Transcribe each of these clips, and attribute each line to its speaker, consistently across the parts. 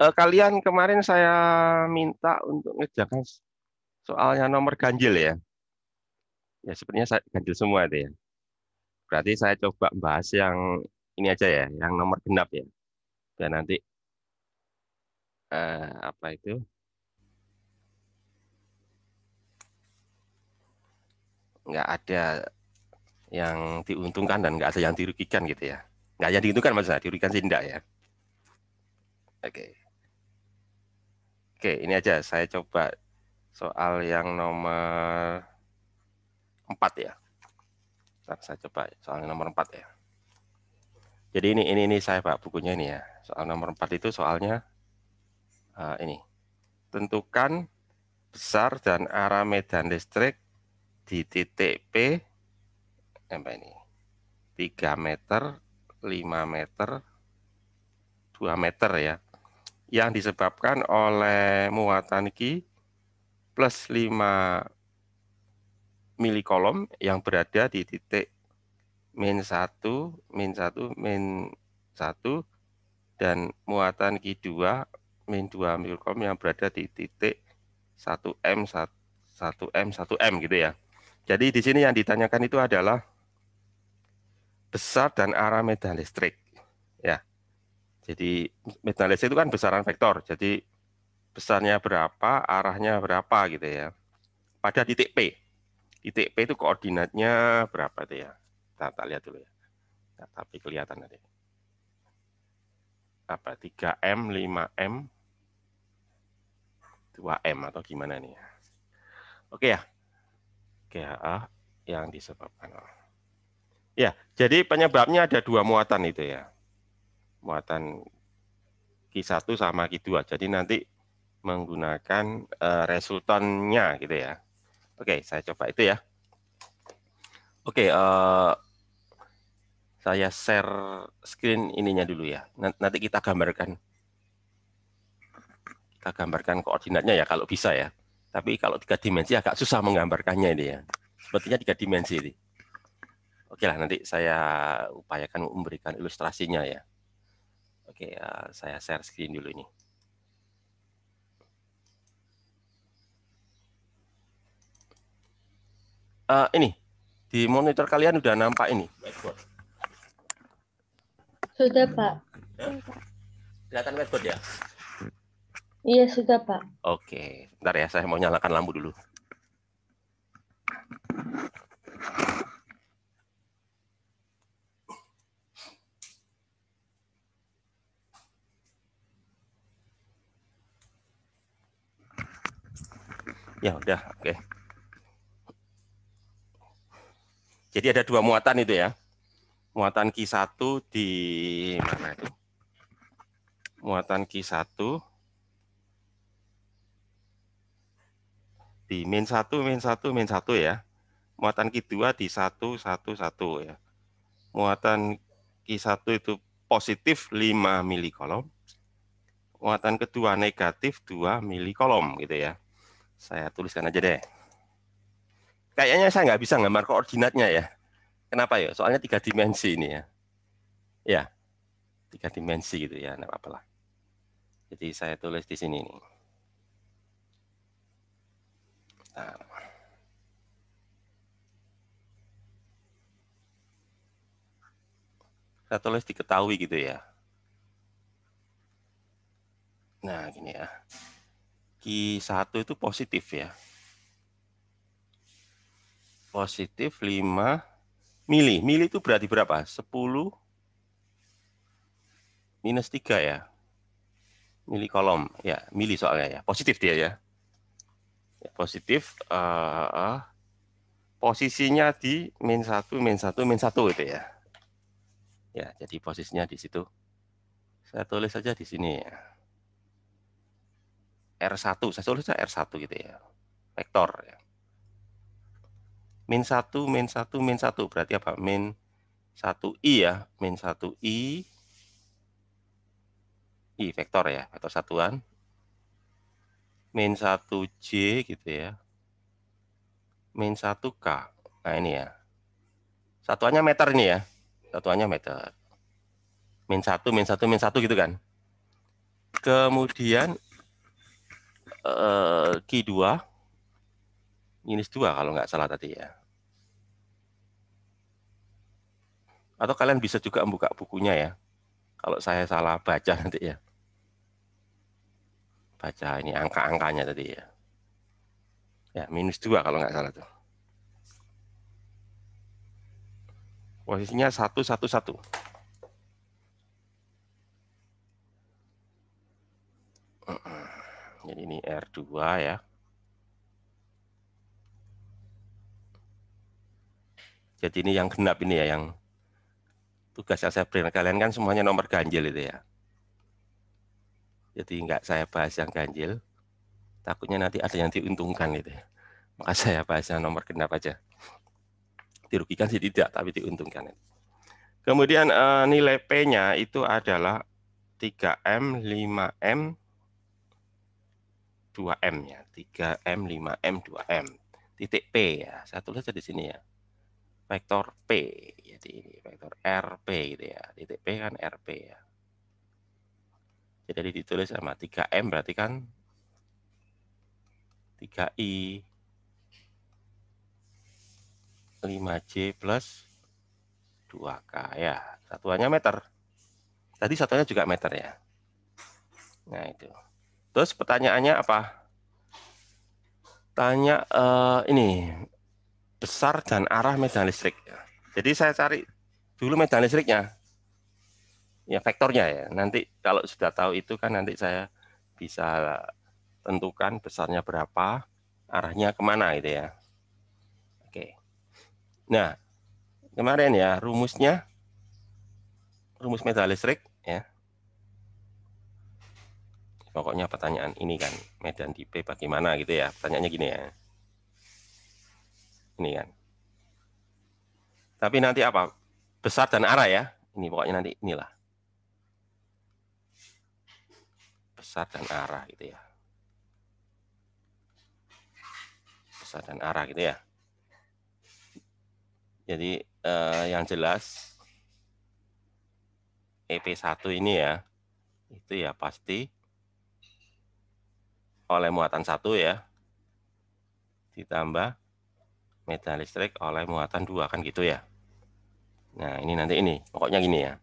Speaker 1: eh, kalian kemarin saya minta untuk ngejakan soalnya nomor ganjil ya. Ya sepertinya saya ganjil semua itu ya. Berarti saya coba bahas yang ini aja ya, yang nomor genap ya. Dan nanti eh, apa itu? Nggak ada yang diuntungkan dan nggak ada yang dirugikan gitu ya. Nggak yang diuntungkan maksudnya, dirugikan sih enggak ya. Oke. Okay. Oke, ini aja saya coba soal yang nomor 4 ya. Ntar saya coba soal nomor 4 ya. Jadi ini ini ini saya Pak bukunya ini ya. Soal nomor 4 itu soalnya uh, ini. Tentukan besar dan arah medan listrik di titik P eh, apa ini? 3 meter, 5 meter, 2 meter ya yang disebabkan oleh muatan Ki plus 5 milikolom yang berada di titik min 1, min 1, min 1, dan muatan Ki 2 min 2 milikolom yang berada di titik 1M, 1M, 1M gitu ya. Jadi di sini yang ditanyakan itu adalah besar dan arah medan listrik. Ya. Jadi medanalisa itu kan besaran vektor. Jadi besarnya berapa, arahnya berapa gitu ya. Pada titik P. Titik P itu koordinatnya berapa itu ya. Kita kita lihat dulu ya. Nah, tapi kelihatan nanti. Apa 3M, 5M, 2M atau gimana nih ya. Oke ya. GHA ya, ah, yang disebabkan. Ya, jadi penyebabnya ada dua muatan itu ya muatan Q1 sama Q2. Jadi nanti menggunakan uh, resultannya gitu ya. Oke, saya coba itu ya. Oke, uh, saya share screen ininya dulu ya. Nanti kita gambarkan. Kita gambarkan koordinatnya ya kalau bisa ya. Tapi kalau tiga dimensi agak susah menggambarkannya ini ya. Sepertinya tiga dimensi ini. Oke lah, nanti saya upayakan memberikan ilustrasinya ya. Oke, uh, saya share screen dulu ini. Uh, ini di monitor kalian udah nampak ini whiteboard. Sudah pak. Ya? Kelihatan whiteboard ya?
Speaker 2: Iya sudah pak.
Speaker 1: Oke, ntar ya saya mau nyalakan lampu dulu. Ya udah, oke. Okay. Jadi ada dua muatan itu ya. Muatan Q1 di mana itu? Muatan Q1 di min 1, min 1, min 1 ya. Muatan Q2 di 1, 1, 1 ya. Muatan Q1 itu positif 5 mili kolom. Muatan kedua negatif 2 mili kolom gitu ya. Saya tuliskan aja deh. Kayaknya saya nggak bisa gambar koordinatnya ya. Kenapa ya? Soalnya tiga dimensi ini ya. Ya, tiga dimensi gitu ya, nggak apa-apalah. Jadi saya tulis di sini nih. Nah, Saya tulis diketahui gitu ya. Nah, gini ya. Q1 itu positif ya. Positif 5 mili. Mili itu berarti berapa? 10 minus 3 ya. Mili kolom. Ya, mili soalnya ya. Positif dia ya. ya positif. Uh, uh, posisinya di min 1, min 1, min 1 itu ya. Ya, jadi posisinya di situ. Saya tulis saja di sini ya. R1. Saya tulisnya kan R1 gitu ya. Vektor ya. Min 1, min 1, min 1. Berarti apa? Min 1I ya. Min 1I. I vektor ya. Vektor satuan. Min 1J gitu ya. Min 1K. Nah ini ya. Satuannya meter ini ya. Satuannya meter. Min 1, min 1, min 1 gitu kan. Kemudian uh, eh, Q2 minus 2 kalau nggak salah tadi ya. Atau kalian bisa juga membuka bukunya ya. Kalau saya salah baca nanti ya. Baca ini angka-angkanya tadi ya. Ya, minus 2 kalau nggak salah tuh. Posisinya 1, 1, 1. Uh-uh. Jadi ini R2 ya. Jadi ini yang genap ini ya, yang tugas yang saya berikan kalian kan semuanya nomor ganjil itu ya. Jadi enggak saya bahas yang ganjil, takutnya nanti ada yang diuntungkan gitu ya. Maka saya bahas yang nomor genap aja. Dirugikan sih tidak, tapi diuntungkan. Kemudian eh, nilai P-nya itu adalah 3M, 5M, 2M ya, 3M, 5M, 2M. Titik P ya. Saya tulis di sini ya. Vektor P. Jadi ini vektor RP gitu ya. Titik P kan RP ya. Jadi ditulis sama 3M berarti kan 3I 5J plus 2K ya. Satuannya meter. Tadi satunya juga meter ya. Nah itu. Terus pertanyaannya apa? Tanya uh, ini besar dan arah medan listrik. Jadi saya cari dulu medan listriknya, ya vektornya ya. Nanti kalau sudah tahu itu kan nanti saya bisa tentukan besarnya berapa, arahnya kemana gitu ya. Oke. Nah, kemarin ya rumusnya, rumus medan listrik pokoknya pertanyaan ini kan medan tipe bagaimana gitu ya pertanyaannya gini ya ini kan tapi nanti apa besar dan arah ya ini pokoknya nanti inilah besar dan arah gitu ya besar dan arah gitu ya jadi eh, yang jelas EP1 ini ya itu ya pasti oleh muatan satu ya ditambah medan listrik oleh muatan dua kan gitu ya nah ini nanti ini pokoknya gini ya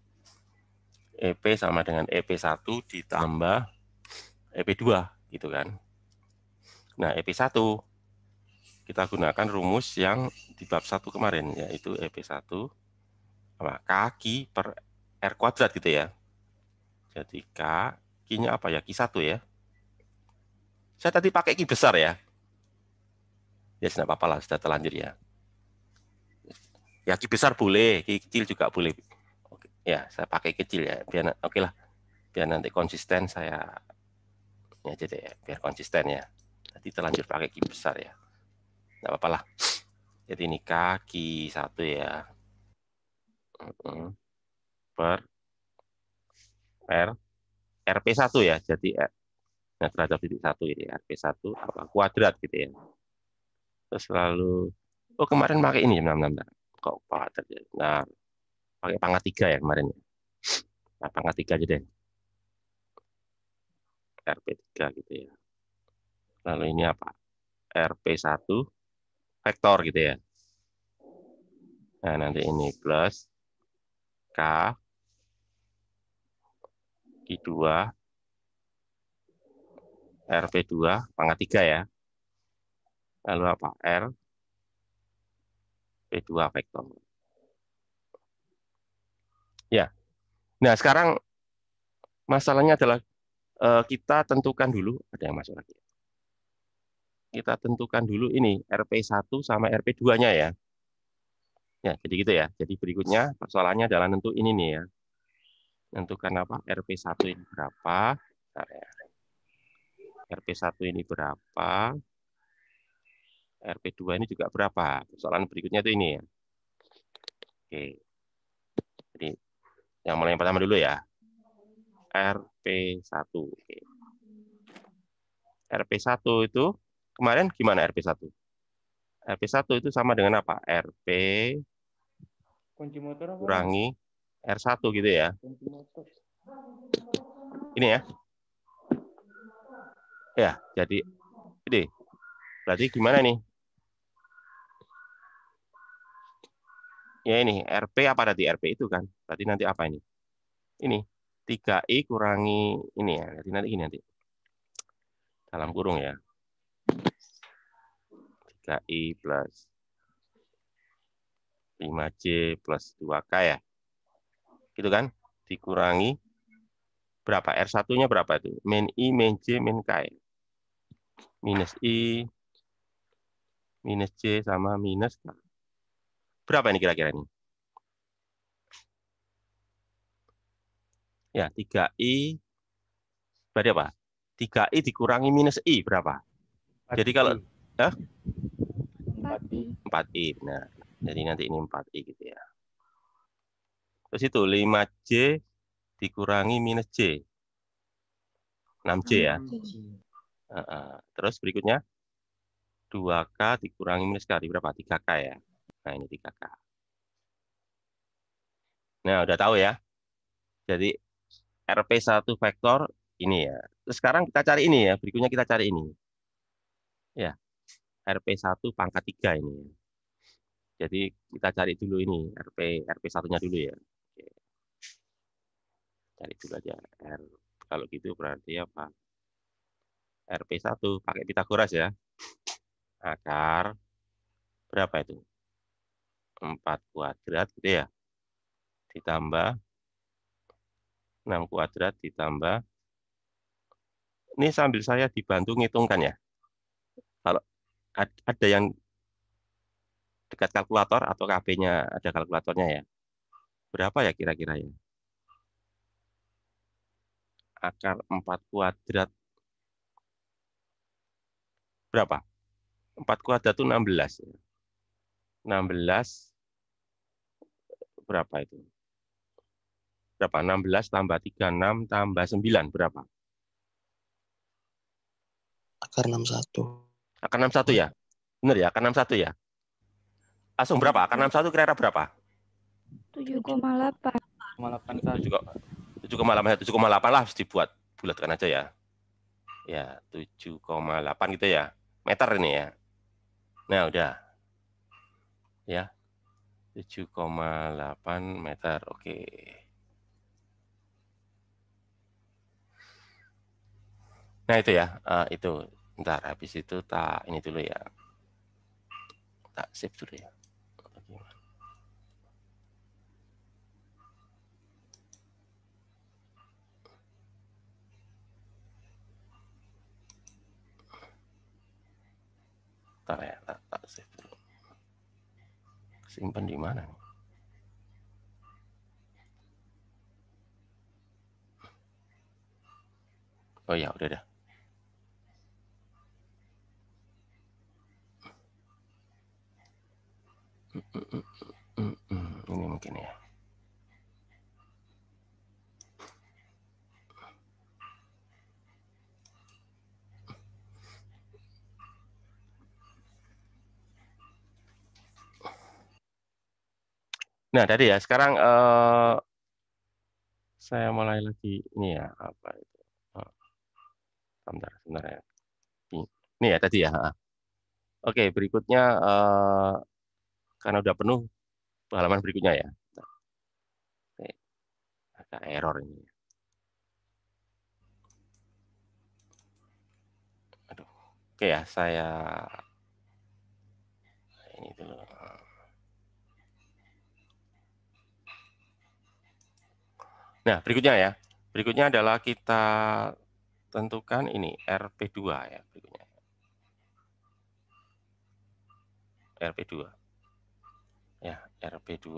Speaker 1: EP sama dengan EP1 ditambah EP2 gitu kan nah EP1 kita gunakan rumus yang di bab 1 kemarin yaitu EP1 apa kaki per R kuadrat gitu ya jadi K nya apa ya? Q1 ya. Saya tadi pakai ki besar ya. Ya, tidak apa-apa lah, sudah terlanjur ya. Ya, ki besar boleh, ki kecil juga boleh. Oke, ya, saya pakai kecil ya. Biar oke okay lah. Biar nanti konsisten saya ini ya, aja ya, biar konsisten ya. Tadi terlanjur pakai ki besar ya. Tidak apa-apa lah. Jadi ini kaki satu ya. Per R, RP1 ya. Jadi Nah, terhadap titik satu ini, RP1 apa kuadrat gitu ya. Terus lalu, oh kemarin pakai ini, enam enam Kok kuadrat ya? Nah, pakai pangkat tiga ya kemarin ya. Nah, pangkat tiga aja deh. RP3 gitu ya. Lalu ini apa? RP1 vektor gitu ya. Nah, nanti ini plus K i 2 RP2 pangkat 3 ya. Lalu apa? R v 2 vektor. Ya. Nah, sekarang masalahnya adalah eh, kita tentukan dulu ada yang masuk lagi. Kita tentukan dulu ini RP1 sama RP2-nya ya. Ya, jadi gitu ya. Jadi berikutnya persoalannya adalah tentu ini nih ya. Tentukan apa? RP1 ini berapa? Bentar ya. RP1 ini berapa, RP2 ini juga berapa. Soalan berikutnya itu ini ya. Oke. Jadi yang mulai yang pertama dulu ya. RP1. Oke. RP1 itu kemarin gimana RP1? RP1 itu sama dengan apa? RP kunci motor kurangi R1 gitu ya. Ini ya. Ya, jadi ini. Berarti gimana nih? Ya ini, RP apa tadi? RP itu kan. Berarti nanti apa ini? Ini, 3I kurangi ini ya. Berarti nanti ini nanti. Dalam kurung ya. 3I plus 5C plus 2K ya. Gitu kan? Dikurangi berapa? R1-nya berapa itu? Min I, min J, min K. Ya minus I, minus C sama minus K. Berapa ini kira-kira ini? Ya, 3I berarti apa? 3I dikurangi minus I berapa? 4I. Jadi kalau ya? 4I. 4I, Nah, Jadi nanti ini 4I gitu ya. Terus itu 5J dikurangi minus J. 6J ya.
Speaker 2: 6J.
Speaker 1: Uh, terus berikutnya 2K dikurangi minus K. Di berapa? 3K ya. Nah, ini 3K. Nah, udah tahu ya. Jadi RP1 vektor ini ya. Terus sekarang kita cari ini ya. Berikutnya kita cari ini. Ya. RP1 pangkat 3 ini. Ya. Jadi kita cari dulu ini RP RP1-nya dulu ya. Oke. Cari dulu aja R. Kalau gitu berarti apa? Ya, RP1 pakai Pitagoras ya. Akar berapa itu? 4 kuadrat gitu ya. Ditambah 6 kuadrat ditambah ini sambil saya dibantu ngitungkan ya. Kalau ada yang dekat kalkulator atau KB-nya ada kalkulatornya ya. Berapa ya kira-kira ya? Akar 4 kuadrat berapa? 4 kuadrat itu 16. 16 berapa itu? Berapa? 16 tambah 3, 6 tambah 9 berapa? Akar 61. Akar 61 ya? Benar ya, akar 61 ya? Asum berapa? Akar 61 kira-kira berapa? 7,8. 7,8 7,8 lah harus dibuat bulatkan aja ya. Ya, 7,8 gitu ya meter ini ya. Nah, udah. Ya. 7,8 meter. Oke. Nah, itu ya. Uh, itu. Ntar habis itu tak ini dulu ya. Tak save dulu ya. Bentar ya, tak, tak save dulu. Simpan di mana nih? Oh ya, udah dah. Ini mungkin ya. Nah, tadi ya, sekarang uh, saya mulai lagi ini ya, apa itu? Oh, bentar, bentar ya. Ini ya tadi ya. Oke, berikutnya eh, karena udah penuh halaman berikutnya ya. Oke. Ada error ini. Aduh. Oke ya, saya ini dulu. Nah, berikutnya ya. Berikutnya adalah kita tentukan ini RP2 ya berikutnya. RP2. Ya, RP2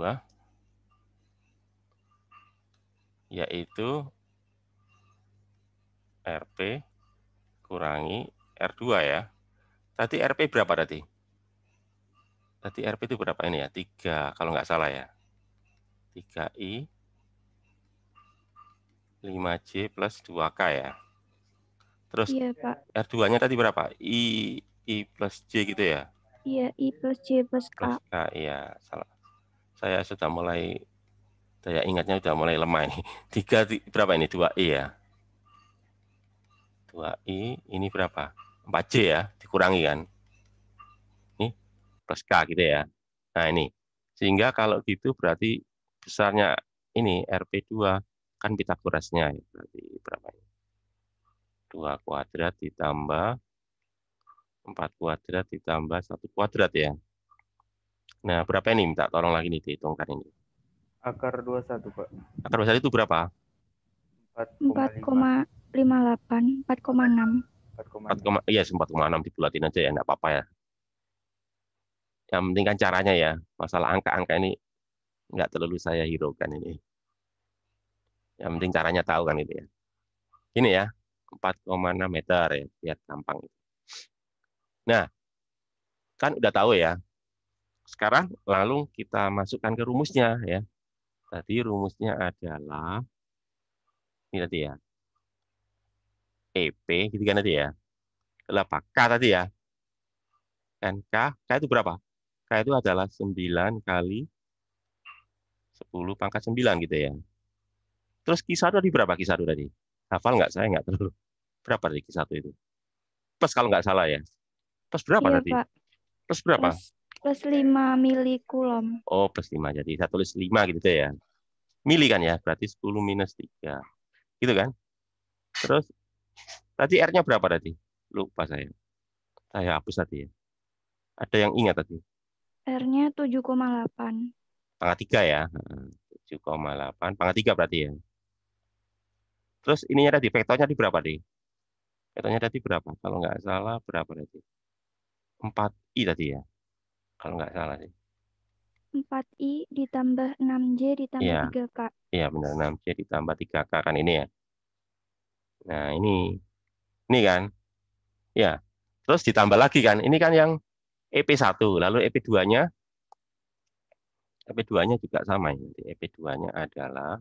Speaker 1: yaitu RP kurangi R2 ya. Tadi RP berapa tadi? Tadi RP itu berapa ini ya? 3 kalau nggak salah ya. 3I 5J plus 2K ya. Terus iya, Pak. R2-nya tadi berapa? I, I plus J gitu ya?
Speaker 2: Iya, I plus J plus K. Plus
Speaker 1: K, iya. Salah. Saya sudah mulai, saya ingatnya sudah mulai lemah ini. Tiga, berapa ini? 2I ya? 2I, ini berapa? 4J ya? Dikurangi kan? Ini plus K gitu ya. Nah ini. Sehingga kalau gitu berarti besarnya ini RP2 kan Pitagorasnya ya, berarti berapa ini? 2 kuadrat ditambah 4 kuadrat ditambah 1 kuadrat ya. Nah, berapa ini? Minta tolong lagi nih dihitungkan ini. Akar
Speaker 2: 21, Pak.
Speaker 1: Akar 21 itu berapa?
Speaker 2: 4,58. 4,6.
Speaker 1: 4,6. Iya, 4,6 dibulatin aja ya, enggak apa-apa ya. Yang penting kan caranya ya. Masalah angka-angka ini enggak terlalu saya hiraukan ini. Yang penting caranya tahu kan gitu ya. Ini ya, 4,6 meter ya, biar gampang. Nah, kan udah tahu ya. Sekarang lalu kita masukkan ke rumusnya ya. Tadi rumusnya adalah ini tadi ya. EP gitu kan tadi ya. Berapa? K tadi ya. NK, kan K itu berapa? K itu adalah 9 kali 10 pangkat 9 gitu ya. Terus kisah tadi berapa kisah tadi? Hafal nggak? Saya nggak terlalu. Berapa tadi kisah itu? Plus kalau nggak salah ya. Plus berapa iya, tadi? Pak. Plus berapa? Plus,
Speaker 2: plus 5 mili kulom.
Speaker 1: Oh, plus 5. Jadi saya tulis lima gitu ya. Mili kan ya? Berarti sepuluh minus tiga. Gitu kan? Terus tadi R-nya berapa tadi? Lupa saya. Saya hapus tadi ya. Ada yang ingat tadi?
Speaker 2: R-nya 7,8.
Speaker 1: Pangkat 3 ya. 7,8. Pangkat 3 berarti ya. Terus ininya tadi vektornya di berapa nih? Vektornya tadi berapa? Kalau nggak salah berapa tadi? 4i tadi ya. Kalau nggak salah sih.
Speaker 2: 4i ditambah 6j ditambah ya. 3k.
Speaker 1: Iya benar 6j ditambah 3k kan ini ya. Nah ini ini kan. Ya. Terus ditambah lagi kan. Ini kan yang EP1 lalu EP2-nya EP2-nya juga sama ya. EP2-nya adalah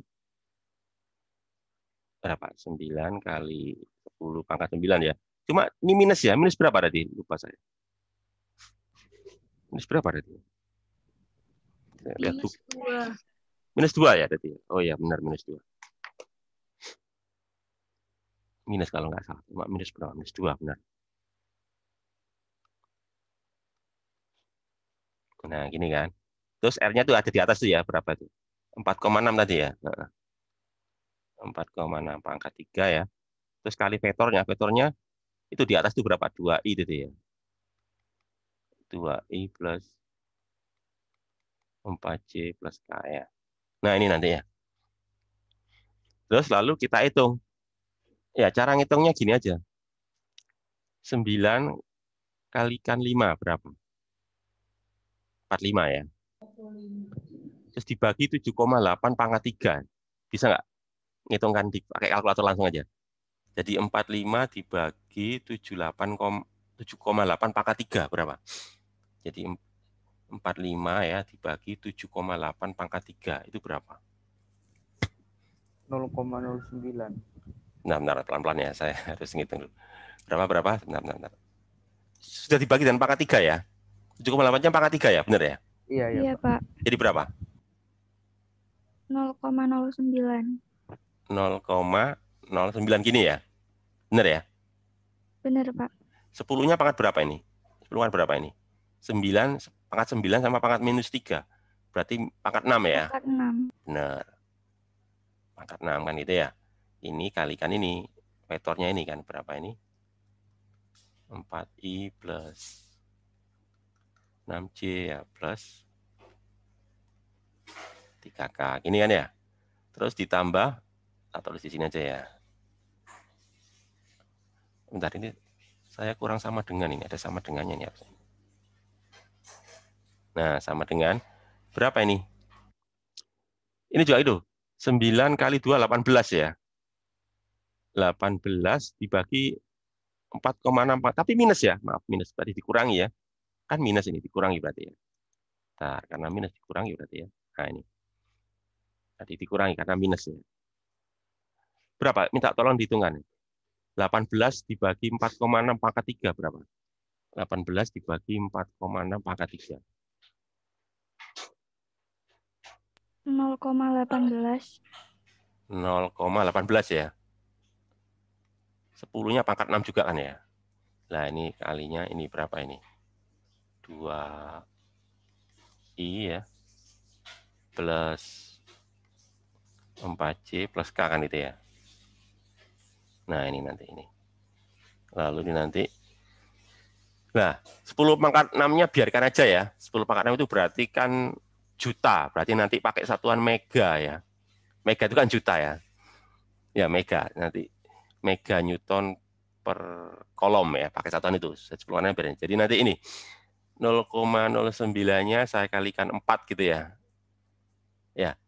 Speaker 1: berapa? 9 kali 10 pangkat 9 ya. Cuma ini minus ya, minus berapa tadi? Lupa saya. Minus berapa tadi? Lihat minus dua. Minus dua ya tadi. Oh iya, benar minus dua. Minus kalau nggak salah. Cuma minus berapa? Minus dua benar. Nah gini kan. Terus R-nya tuh ada di atas tuh ya berapa tuh? 4,6 tadi ya. Nah. 4,6 pangkat 3 ya. Terus kali vektornya, vektornya itu di atas itu berapa? 2i itu ya. 2i plus 4c plus k ya. Nah ini nanti ya. Terus lalu kita hitung. Ya cara ngitungnya gini aja. 9 kalikan 5 berapa? 45 ya. Terus dibagi 7,8 pangkat 3. Bisa nggak? ngitungkan di, pakai kalkulator langsung aja. Jadi 45 dibagi 78,7,8 pangkat 3 berapa? Jadi 45 ya dibagi 7,8 pangkat 3 itu berapa? 0,09. Nah, benar pelan-pelan ya saya harus ngitung dulu. Berapa berapa? Benar, benar, benar. Sudah dibagi dan pangkat 3 ya. 7,8-nya pangkat 3 ya, benar ya?
Speaker 2: Iya, iya, iya Pak. Jadi berapa? 0,09.
Speaker 1: 0,09 gini ya? Benar ya? Benar, Pak. 10-nya pangkat berapa ini? 10 kan berapa ini? 9, pangkat 9 sama pangkat minus 3, Berarti pangkat 6 ya? Pangkat 6. Benar. Pangkat 6 kan itu ya? Ini kalikan ini. Vektornya ini kan berapa ini? 4i plus 6 c ya plus 3k. Ini kan ya? Terus ditambah tak tulis di sini aja ya. Bentar ini saya kurang sama dengan ini, ada sama dengannya nih harusnya. Nah, sama dengan berapa ini? Ini juga itu. 9 kali 2 18 ya. 18 dibagi 4,64 tapi minus ya, maaf minus tadi dikurangi ya. Kan minus ini dikurangi berarti ya. Bentar, karena minus dikurangi berarti ya. Nah, ini. Tadi dikurangi karena minus ya berapa? Minta tolong dihitungkan. 18 dibagi 4,6 pangkat 3 berapa? 18 dibagi 4,6 pangkat 3.
Speaker 2: 0,18. 0,18
Speaker 1: ya. 10-nya pangkat 6 juga kan ya. Nah, ini kalinya ini berapa ini? 2 i ya. Plus 4c plus k kan itu ya. Nah, ini nanti ini. Lalu ini nanti. Nah, 10 pangkat 6-nya biarkan aja ya. 10 pangkat 6 itu berarti kan juta. Berarti nanti pakai satuan mega ya. Mega itu kan juta ya. Ya, mega. Nanti mega newton per kolom ya. Pakai satuan itu. 10 biarkan. Jadi nanti ini 0,09-nya saya kalikan 4 gitu ya. Ya.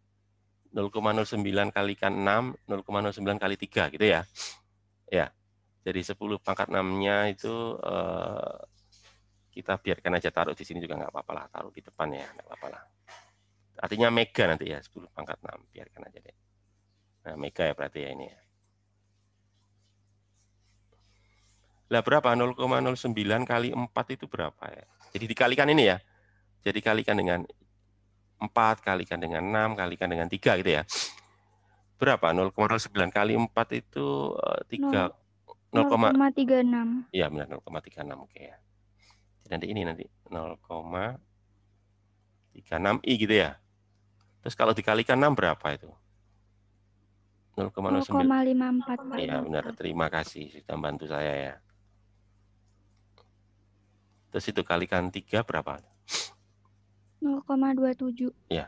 Speaker 1: 0,09 kalikan 6, 0,09 kali 3 gitu ya. Ya, jadi 10 pangkat 6-nya itu eh, kita biarkan aja taruh di sini juga nggak apa-apa lah, taruh di depan ya, nggak apa-apa lah. Artinya mega nanti ya, 10 pangkat 6, biarkan aja deh. Nah, mega ya berarti ya ini ya. Lah berapa? 0,09 kali 4 itu berapa ya? Jadi dikalikan ini ya. Jadi kalikan dengan 4, kalikan dengan 6, kalikan dengan 3 gitu ya berapa? 0,9 kali 4 itu 3 eh,
Speaker 2: 0,36.
Speaker 1: Iya benar 0,36 oke ya. Jadi nanti ini nanti 0,36 i gitu ya. Terus kalau dikalikan 6 berapa itu? 0,54. Iya benar. Terima kasih sudah bantu saya ya. Terus itu kalikan 3 berapa?
Speaker 2: 0,27.
Speaker 1: Iya.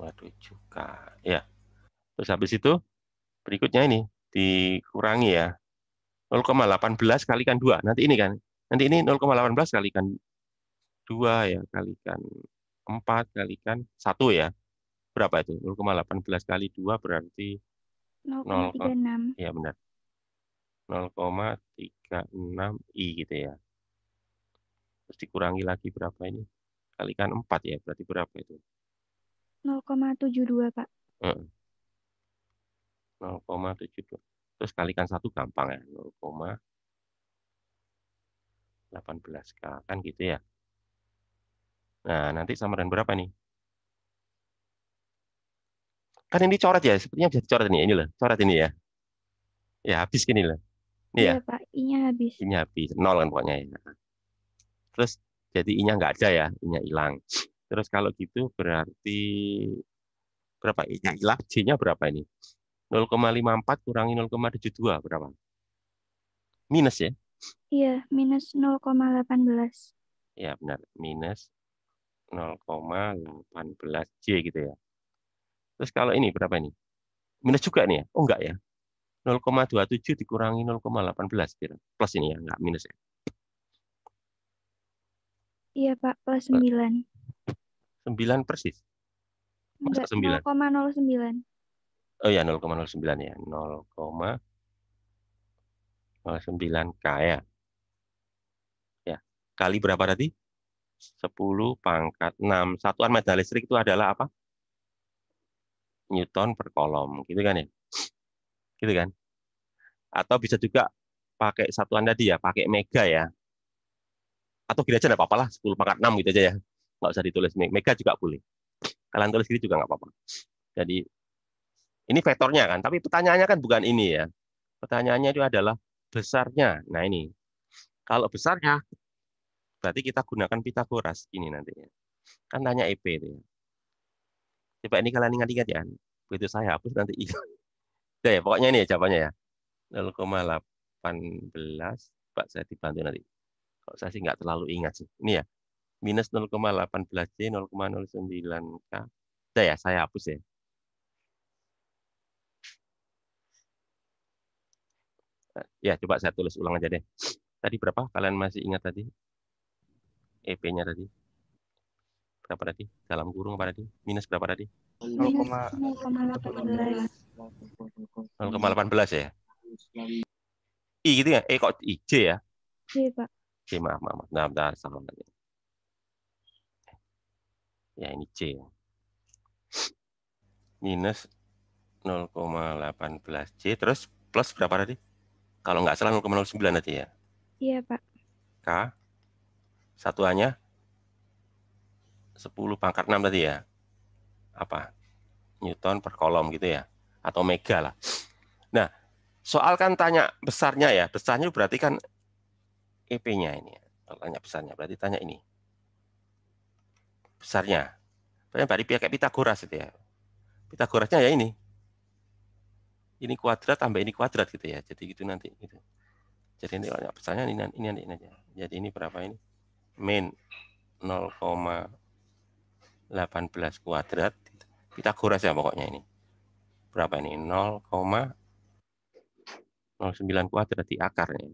Speaker 1: Waduh k Ya. Terus habis itu berikutnya ini dikurangi ya. 0,18 kalikan 2. Nanti ini kan. Nanti ini 0,18 kalikan 2 ya, kalikan 4 kalikan 1 ya. Berapa itu? 0,18 kali 2 berarti
Speaker 2: 0,36. Iya
Speaker 1: benar. 0,36i gitu ya. Terus dikurangi lagi berapa ini? Kalikan 4 ya, berarti berapa itu?
Speaker 2: 0,72, Pak. Hmm.
Speaker 1: 0,72. Terus kalikan satu gampang ya, 0,18K. Kan gitu ya. Nah, nanti sama dengan berapa nih? Kan ini coret ya, sepertinya bisa dicoret nih. Ini loh, coret ini ya. Ya, habis gini loh. Ini iya, ya.
Speaker 2: Pak, i habis.
Speaker 1: Ini habis, nol kan pokoknya. Ya. Terus jadi I-nya nggak ada ya, I-nya hilang. Terus kalau gitu berarti berapa I-nya hilang? C-nya berapa ini? 0,54 kurangi 0,72 berapa? Minus ya?
Speaker 2: Iya, minus 0,18.
Speaker 1: Ya, benar. Minus 0,18 J gitu ya. Terus kalau ini berapa ini? Minus juga nih ya? Oh enggak ya? 0,27 dikurangi 0,18 plus ini ya, enggak minus ya.
Speaker 2: Iya Pak, plus 9.
Speaker 1: 9 persis? Masa 9? 0,09. Oh iya, ya 0,09 ya. 0,09K ya. Ya. Kali berapa tadi? 10 pangkat 6. Satuan meter listrik itu adalah apa? Newton per kolom. Gitu kan ya? Gitu kan? Atau bisa juga pakai satuan tadi ya. Pakai mega ya. Atau kita aja enggak apa-apa lah. 10 pangkat 6 gitu aja ya nggak usah ditulis mega juga boleh kalian tulis sendiri juga nggak apa-apa jadi ini vektornya kan tapi pertanyaannya kan bukan ini ya pertanyaannya itu adalah besarnya nah ini kalau besarnya berarti kita gunakan Pitagoras ini nantinya kan tanya EP itu ya coba ini kalian ingat-ingat ya begitu saya hapus nanti itu ya, pokoknya ini ya jawabannya ya 0,18 Pak saya dibantu nanti kalau saya sih nggak terlalu ingat sih ini ya minus 0,18 C 0,09 K. Sudah ya, saya hapus ya. Eh, ya, coba saya tulis ulang aja deh. Tadi berapa? Kalian masih ingat tadi? EP-nya tadi? Berapa tadi? Dalam kurung apa tadi? Minus berapa tadi? 0,18. ya? I gitu ya? E kok I? J ya? J, Pak. J, maaf, maaf. Nah, bentar, salah lagi ya ini C minus 0,18C terus plus berapa tadi? Kalau nggak salah 0,09 nanti ya? Iya Pak. K satuannya 10 pangkat 6 tadi ya? Apa? Newton per kolom gitu ya? Atau mega lah. Nah, soal kan tanya besarnya ya. Besarnya berarti kan EP-nya ini. Ya. Kalau tanya besarnya berarti tanya ini besarnya. pihak kayak Pitagoras itu ya. Pitagorasnya ya ini. Ini kuadrat tambah ini kuadrat gitu ya. Jadi gitu nanti gitu. Jadi ini kalau besarnya ini ini ini aja. Jadi ini berapa ini? Min 0,18 kuadrat Pitagoras ya pokoknya ini. Berapa ini? 0,09 kuadrat di akarnya.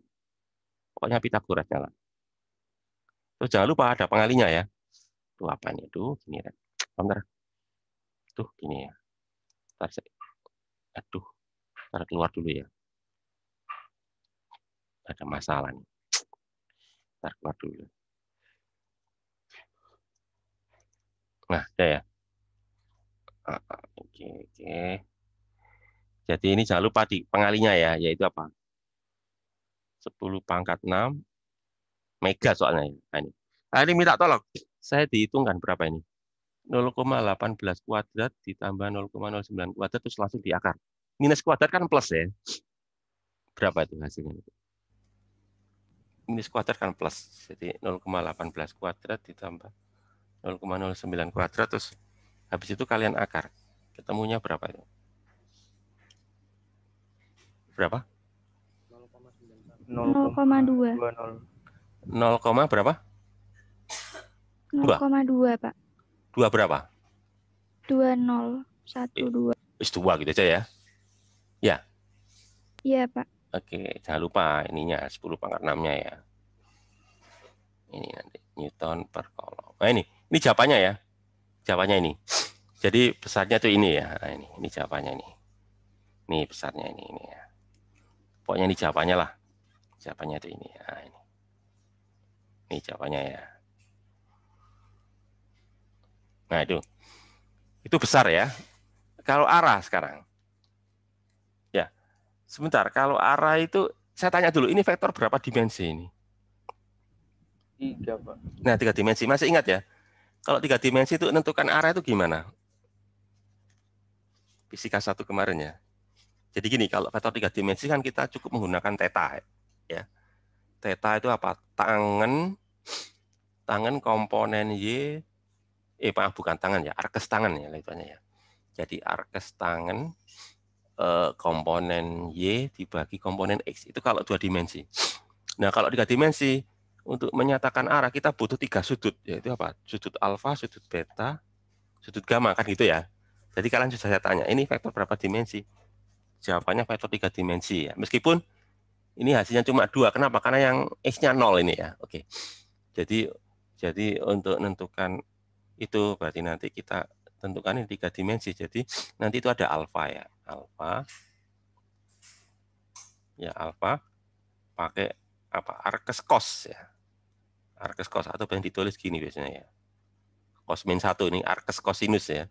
Speaker 1: Pokoknya Pitagorasnya lah. Terus jangan lupa ada pengalinya ya. Tuh apanya tuh gini kan. Bentar. Tuh gini ya. bentar saya aduh, bentar keluar dulu ya. Ada masalah nih. Ntar keluar dulu. Nah, ada ya. Ah, ah, oke, oke. Jadi ini jangan lupa di pengalinya ya, yaitu apa? 10 pangkat 6 mega soalnya. Ya. Nah, ini. Nah, ini minta tolong saya dihitungkan berapa ini? 0,18 kuadrat ditambah 0,09 kuadrat terus langsung diakar. Minus kuadrat kan plus ya. Berapa itu hasilnya? Minus kuadrat kan plus. Jadi 0,18 kuadrat ditambah 0,09 kuadrat terus habis itu kalian akar. Ketemunya berapa itu? Berapa?
Speaker 2: 0,2.
Speaker 1: 0, berapa?
Speaker 2: 0,2 Pak. Dua berapa? Dua nol satu dua.
Speaker 1: Wis dua gitu aja ya. Ya. Iya Pak. Oke, jangan lupa ininya 10 pangkat enamnya ya. Ini nanti Newton per kolom. Nah ini, ini jawabannya ya. Jawabannya ini. Jadi besarnya tuh ini ya. Nah, ini, ini jawabannya ini. Ini besarnya ini ini ya. Pokoknya ini jawabannya lah. Jawabannya tuh ini. Nah, ini. Ini jawabannya ya. Nah itu, itu besar ya. Kalau arah sekarang, ya sebentar. Kalau arah itu, saya tanya dulu, ini vektor berapa dimensi ini?
Speaker 2: Tiga pak.
Speaker 1: Nah tiga dimensi, masih ingat ya? Kalau tiga dimensi itu menentukan arah itu gimana? Fisika satu kemarin ya. Jadi gini, kalau vektor tiga dimensi kan kita cukup menggunakan teta ya. Teta itu apa? Tangan, tangan komponen y eh maaf bukan tangan ya, arkes tangan ya lebarnya ya. Jadi arkes tangan eh, komponen Y dibagi komponen X. Itu kalau dua dimensi. Nah, kalau tiga dimensi untuk menyatakan arah kita butuh tiga sudut, yaitu apa? Sudut alfa, sudut beta, sudut gamma kan gitu ya. Jadi kalian sudah saya tanya, ini vektor berapa dimensi? Jawabannya vektor tiga dimensi ya. Meskipun ini hasilnya cuma dua, kenapa? Karena yang x-nya nol ini ya. Oke. Jadi jadi untuk menentukan itu berarti nanti kita tentukan ini tiga dimensi. Jadi nanti itu ada alfa ya, alfa ya alfa pakai apa arkes cos ya. Arkes cos atau yang ditulis gini biasanya ya. Cos min satu ini arkes cosinus ya.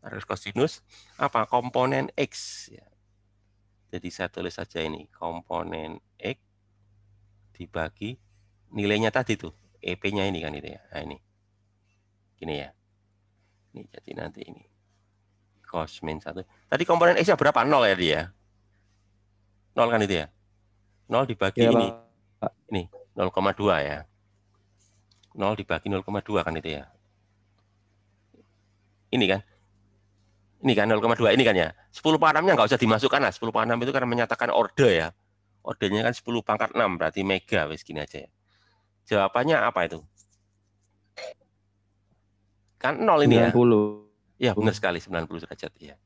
Speaker 1: Arkes cosinus apa komponen x ya. Jadi saya tulis saja ini komponen x dibagi nilainya tadi tuh EP-nya ini kan itu ya. Nah, ini ini ya ini jadi nanti ini cos min satu tadi komponen x nya berapa 0 ya dia 0 kan itu ya 0 dibagi ya, ini Pak. ini 0,2 ya 0 dibagi 0,2 kan itu ya ini kan ini kan 0,2 ini kan ya 10 pangkat 6 nya enggak usah dimasukkan lah 10 pangkat 6 itu karena menyatakan order ya ordernya kan 10 pangkat 6 berarti mega wes gini aja ya jawabannya apa itu Kan nol ini 90. ya. 90. Ya benar sekali 90 derajat ya.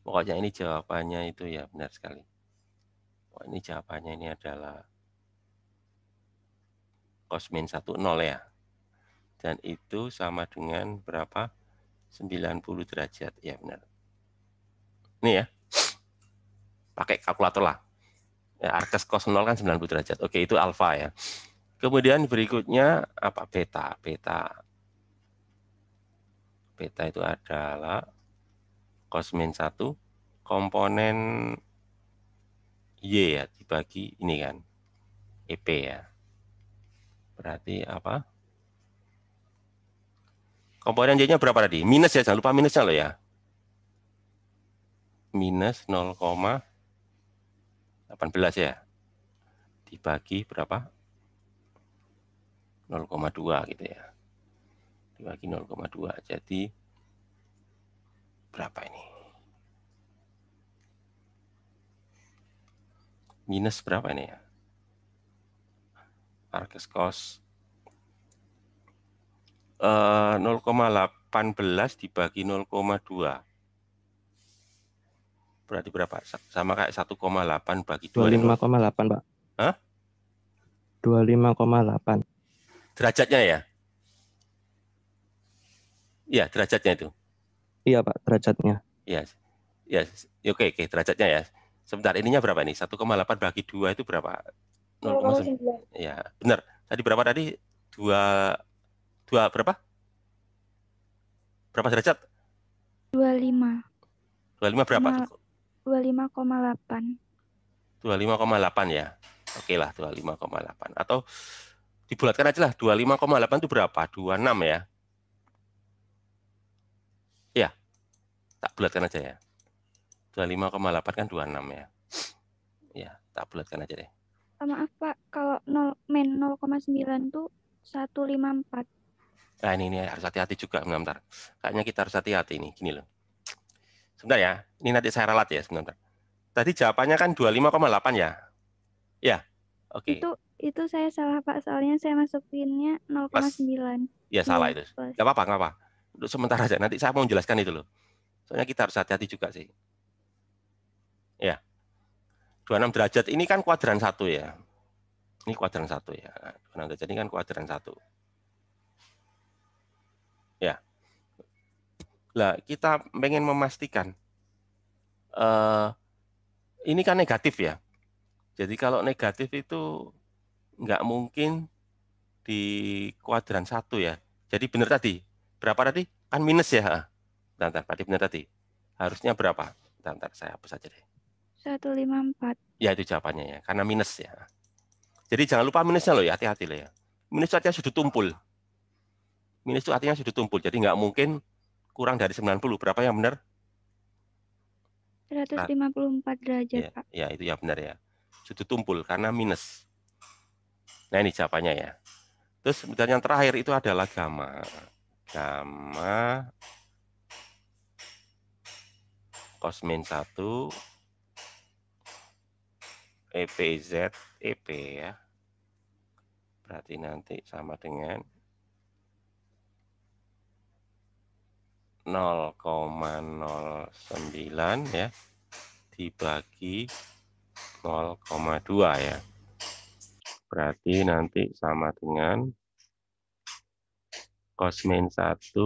Speaker 1: Pokoknya ini jawabannya itu ya benar sekali. Oh, ini jawabannya ini adalah cos min 10 ya. Dan itu sama dengan berapa? 90 derajat. Ya benar. Ini ya. Pakai kalkulator lah. Ya, arcos cos 0 kan 90 derajat. Oke, itu alfa ya. Kemudian berikutnya apa? Beta. Beta beta itu adalah min 1 komponen Y ya dibagi ini kan EP ya. Berarti apa? Komponen Y-nya berapa tadi? Minus ya, jangan lupa minusnya loh ya. Minus 0,18 ya. Dibagi berapa? 0,2 gitu ya dibagi 0,2 jadi berapa ini minus berapa ini ya Arkes cost uh, 0,18 dibagi 0,2 berarti berapa sama kayak 1,8 bagi 2 25,8 Pak 25,8 derajatnya ya Iya, derajatnya itu. Iya, Pak, derajatnya. Iya. iya. Ya, oke, oke, okay, okay, derajatnya ya. Sebentar, ininya berapa ini? 1,8 bagi 2 itu berapa? 0,9. Iya, benar. Tadi berapa tadi? 2 2 berapa? Berapa derajat?
Speaker 2: 25. 25 berapa? 25,8.
Speaker 1: 25,8 ya. Oke lah 25,8 atau dibulatkan aja lah 25,8 itu berapa? 26 ya. Iya. Tak bulatkan aja ya. 25,8 kan 26 ya. Iya, tak bulatkan aja deh.
Speaker 2: Ah, maaf apa kalau 0, min 0,9 tuh 154.
Speaker 1: Nah ini, ini harus hati-hati juga sebentar. Kayaknya kita harus hati-hati ini. gini loh. Sebentar ya, ini nanti saya ralat ya sebentar. Tadi jawabannya kan 25,8 ya? Ya, oke. Okay. Itu
Speaker 2: itu saya salah Pak, soalnya saya nol koma 0,9.
Speaker 1: Iya salah iya, itu. apa gak apa-apa. Untuk sementara saja. Nanti saya mau menjelaskan itu loh. Soalnya kita harus hati-hati juga sih. Ya. 26 derajat ini kan kuadran satu ya. Ini kuadran satu ya. 26 derajat ini kan kuadran satu. Ya. Lah, kita pengen memastikan eh, ini kan negatif ya. Jadi kalau negatif itu nggak mungkin di kuadran satu ya. Jadi benar tadi, berapa tadi? Kan minus ya. Bentar, bentar. Tadi benar tadi. Harusnya berapa? Bentar, bentar. Saya hapus aja deh.
Speaker 2: 154.
Speaker 1: Ya, itu jawabannya ya. Karena minus ya. Jadi jangan lupa minusnya loh ya. Hati-hati loh ya. Minus itu artinya sudut tumpul. Minus itu artinya sudut tumpul. Jadi nggak mungkin kurang dari 90. Berapa yang benar?
Speaker 2: 154 derajat, ya, Pak.
Speaker 1: Ya, itu ya benar ya. Sudut tumpul karena minus. Nah, ini jawabannya ya. Terus yang terakhir itu adalah gamma sama cos min 1 EPZ EP ya. Berarti nanti sama dengan 0,09 ya dibagi 0,2 ya. Berarti nanti sama dengan 0,2 min 1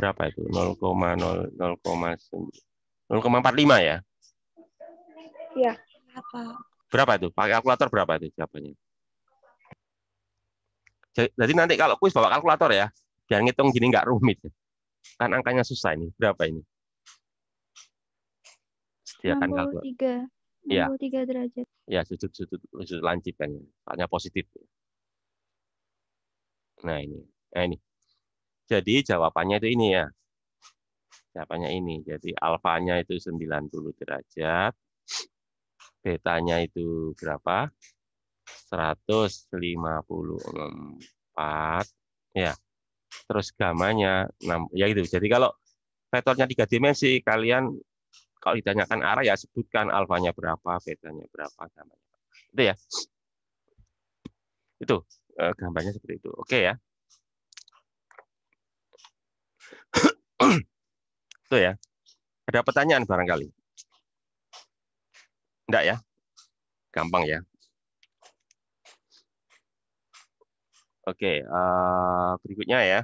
Speaker 1: berapa itu? 0,0 0,45 ya?
Speaker 2: Iya. Berapa?
Speaker 1: Berapa itu? Pakai kalkulator berapa itu jawabannya? Jadi nanti kalau kuis bawa kalkulator ya, jangan ngitung gini nggak rumit. Kan angkanya susah ini. Berapa ini? Sediakan kalkulator. 63 iya. derajat. Ya, sudut-sudut sudut lancip kan. Soalnya positif. Nah ini, nah ini. Jadi jawabannya itu ini ya. Jawabannya ini. Jadi alfanya itu 90 derajat. Betanya itu berapa? 154. Ya. Terus gamanya 6. Ya itu. Jadi kalau vektornya tiga dimensi, kalian kalau ditanyakan arah ya sebutkan alfanya berapa, betanya berapa, gamanya. Itu ya. Itu Eh, gambarnya seperti itu. Oke ya. itu ya. Ada pertanyaan barangkali? Enggak ya? Gampang ya. Oke, uh, berikutnya ya.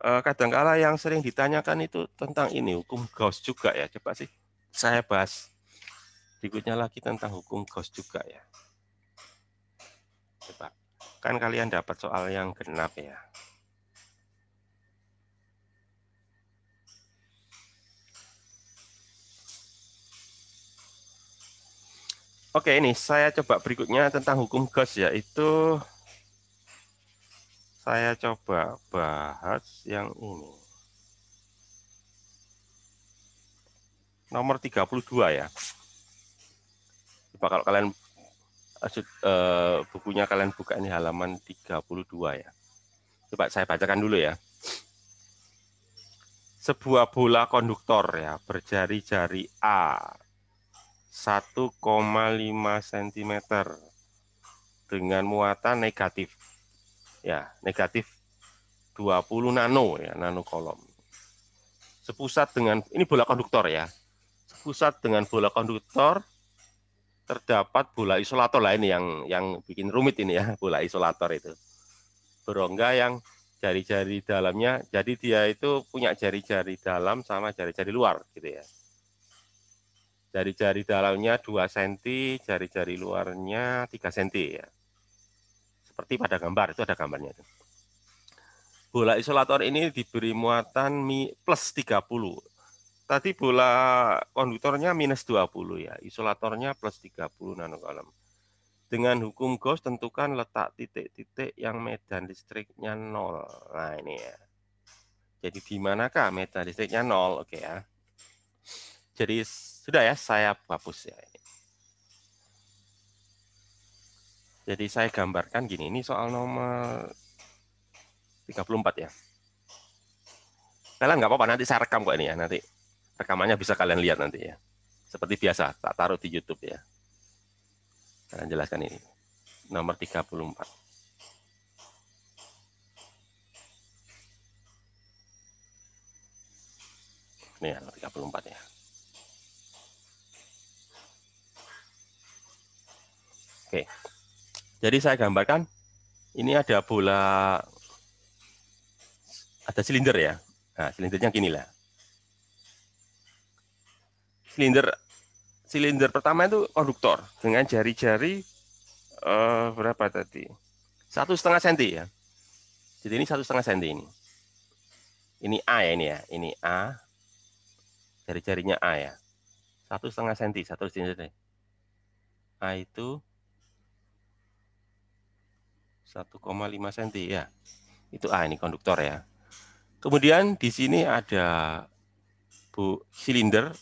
Speaker 1: Uh, kadangkala yang sering ditanyakan itu tentang ini hukum Gauss juga ya. Coba sih saya bahas berikutnya lagi tentang hukum Gauss juga ya. Coba. Kan kalian dapat soal yang genap ya. Oke, ini saya coba berikutnya tentang hukum gas yaitu saya coba bahas yang ini. Nomor 32 ya. Coba kalau kalian uh, bukunya kalian buka ini halaman 32 ya. Coba saya bacakan dulu ya. Sebuah bola konduktor ya berjari-jari A 1,5 cm dengan muatan negatif. Ya, negatif 20 nano ya, nano kolom. Sepusat dengan ini bola konduktor ya. Sepusat dengan bola konduktor terdapat bola isolator lain yang yang bikin rumit ini ya bola isolator itu berongga yang jari-jari dalamnya jadi dia itu punya jari-jari dalam sama jari-jari luar gitu ya jari-jari dalamnya 2 cm jari-jari luarnya 3 cm ya seperti pada gambar itu ada gambarnya itu bola isolator ini diberi muatan mi plus 30 Tadi bola konduktornya minus 20 ya, isolatornya plus 30 nanokolom. Dengan hukum Gauss tentukan letak titik-titik yang medan listriknya nol. Nah ini ya. Jadi di manakah medan listriknya nol? Oke ya. Jadi sudah ya saya hapus ya ini. Jadi saya gambarkan gini, ini soal nomor 34 ya. Kalian nggak apa-apa, nanti saya rekam kok ini ya, nanti rekamannya bisa kalian lihat nanti ya. Seperti biasa, tak taruh di YouTube ya. Kalian jelaskan ini. Nomor 34. Ini ya, nomor 34 ya. Oke. Jadi saya gambarkan ini ada bola ada silinder ya. Nah, silindernya gini lah silinder silinder pertama itu konduktor dengan jari-jari uh, berapa tadi satu setengah senti ya jadi ini satu setengah senti ini ini A ya ini ya ini A jari-jarinya A ya satu setengah senti satu silinder A itu 1,5 cm ya. Itu A ini konduktor ya. Kemudian di sini ada bu silinder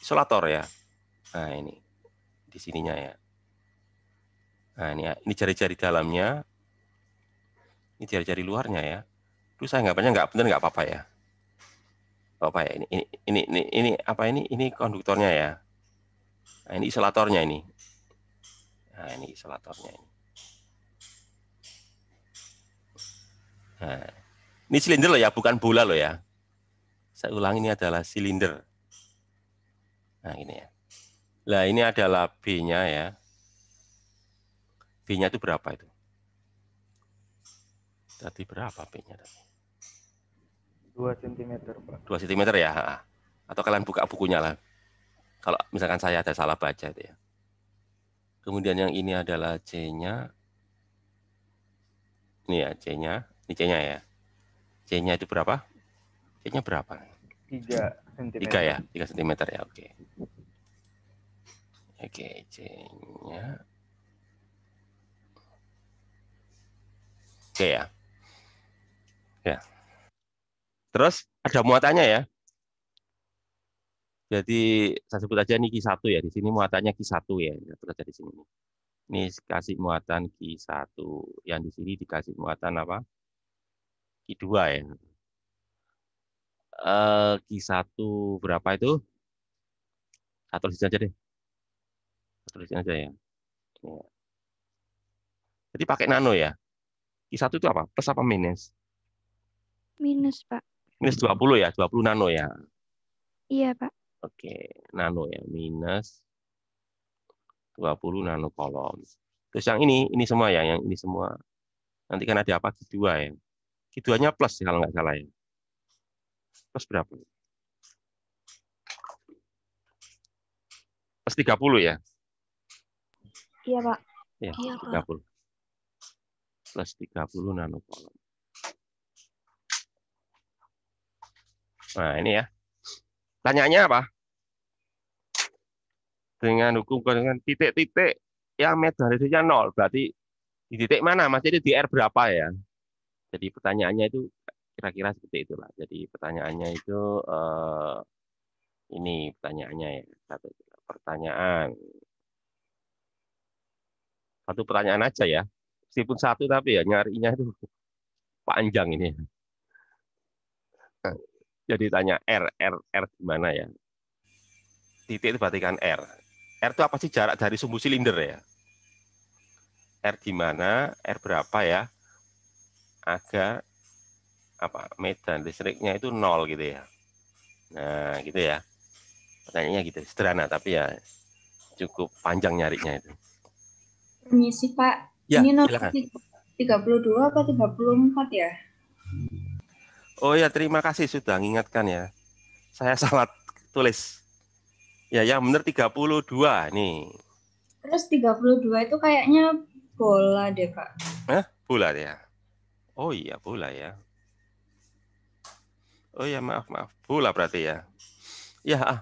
Speaker 1: isolator ya. Nah, ini di sininya ya. Nah, ini ya. ini jari-jari dalamnya. Ini jari-jari luarnya ya. Itu saya nggak banyak nggak benar nggak apa-apa ya. Apa ya ini ini ini ini, ini apa ini ini konduktornya ya. Nah, ini isolatornya ini. Nah, ini isolatornya ini. Nah, ini silinder loh ya, bukan bola loh ya. Saya ulang ini adalah silinder. Nah, ini ya. Nah, ini adalah B-nya ya. B-nya itu berapa itu? Tadi berapa B-nya tadi? 2 cm, Pak. 2 cm ya. Atau kalian buka bukunya lah. Kalau misalkan saya ada salah baca itu ya. Kemudian yang ini adalah C-nya. Ini ya C-nya. Ini C-nya ya. C-nya itu berapa? C-nya berapa? tiga cm. Tiga ya, tiga sentimeter ya, oke. Okay. Oke, okay, C-nya. Oke okay, ya. Ya. Terus ada muatannya ya. Jadi saya sebut aja ini Q1 ya. Di sini muatannya Q1 ya. Terus sebut aja di sini. Ini kasih muatan Q1. Yang di sini dikasih muatan apa? Q2 ya. Q1 eh, berapa itu? Satu tulis aja deh. Satu tulis aja ya. Jadi pakai nano ya. Q1 itu apa? Plus apa minus?
Speaker 2: Minus, Pak.
Speaker 1: Minus 20 ya? 20 nano ya? Iya, Pak. Oke, nano ya. Minus 20 nano kolom. Terus yang ini, ini semua ya, yang ini semua. Nanti kan ada apa? Q2 ya. Q2-nya plus ya, kalau nggak salah ya plus berapa? Plus 30 ya? Iya, Pak. Ya, iya, 30. Iya, Pak. Plus 30 nanokolom. Nah, ini ya. Tanyanya apa? Dengan hukum dengan titik-titik yang mediannya nol, berarti di titik mana? Masih di R berapa ya? Jadi pertanyaannya itu kira-kira seperti itulah. Jadi pertanyaannya itu uh, ini pertanyaannya ya satu pertanyaan satu pertanyaan aja ya meskipun satu tapi ya nyarinya itu panjang ini eh. jadi tanya R R R gimana ya titik itu berarti kan R R itu apa sih jarak dari sumbu silinder ya R di mana R berapa ya agar apa medan listriknya itu nol gitu ya nah gitu ya pertanyaannya gitu sederhana tapi ya cukup panjang nyarinya itu
Speaker 2: permisi pak ya, ini nomor silakan. tiga puluh empat ya
Speaker 1: oh ya terima kasih sudah mengingatkan ya saya salah tulis ya yang benar tiga puluh dua nih
Speaker 2: terus dua itu kayaknya bola deh pak
Speaker 1: Hah? bola ya oh iya bola ya Oh ya maaf maaf bola berarti ya. Ya ah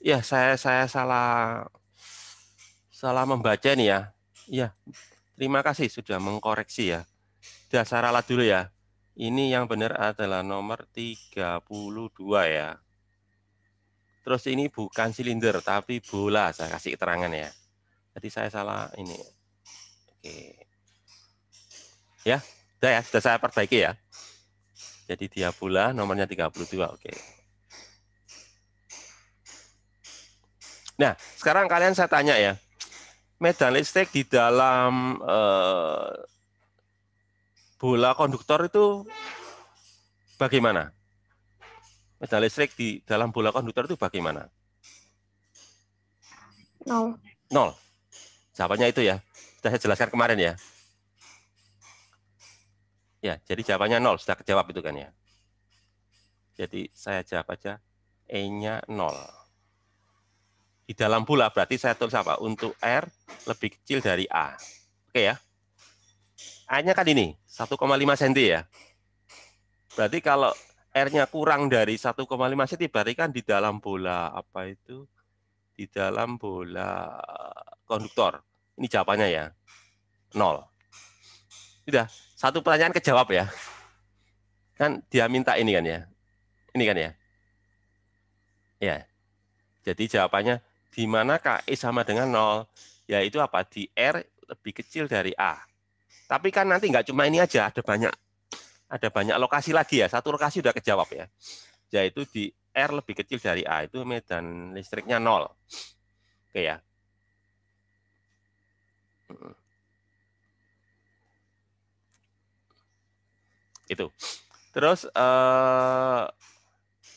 Speaker 1: ya saya saya salah salah membaca nih ya. Ya terima kasih sudah mengkoreksi ya. Dasar alat dulu ya. Ini yang benar adalah nomor 32 ya. Terus ini bukan silinder tapi bola. Saya kasih keterangan ya. jadi saya salah ini. Oke. Ya, sudah ya, sudah saya perbaiki ya. Jadi dia pula nomornya 32. Oke. Nah, sekarang kalian saya tanya ya. Medan listrik di dalam eh, bola konduktor itu bagaimana? Medan listrik di dalam bola konduktor itu bagaimana? Nol. Nol. Jawabannya itu ya. Sudah saya jelaskan kemarin ya. Ya, jadi jawabannya nol sudah kejawab itu kan ya. Jadi saya jawab aja E-nya nol. Di dalam bola berarti saya tulis apa? Untuk R lebih kecil dari A. Oke ya. A-nya kan ini, 1,5 cm ya. Berarti kalau R-nya kurang dari 1,5 cm, berarti kan di dalam bola apa itu? Di dalam bola konduktor. Ini jawabannya ya, nol. Sudah, satu pertanyaan kejawab ya. Kan dia minta ini kan ya. Ini kan ya. Ya. Jadi jawabannya di mana KI e sama dengan 0? Yaitu apa? Di R lebih kecil dari A. Tapi kan nanti nggak cuma ini aja, ada banyak ada banyak lokasi lagi ya. Satu lokasi sudah kejawab ya. Yaitu di R lebih kecil dari A itu medan listriknya nol. Oke ya. Hmm. itu. Terus uh,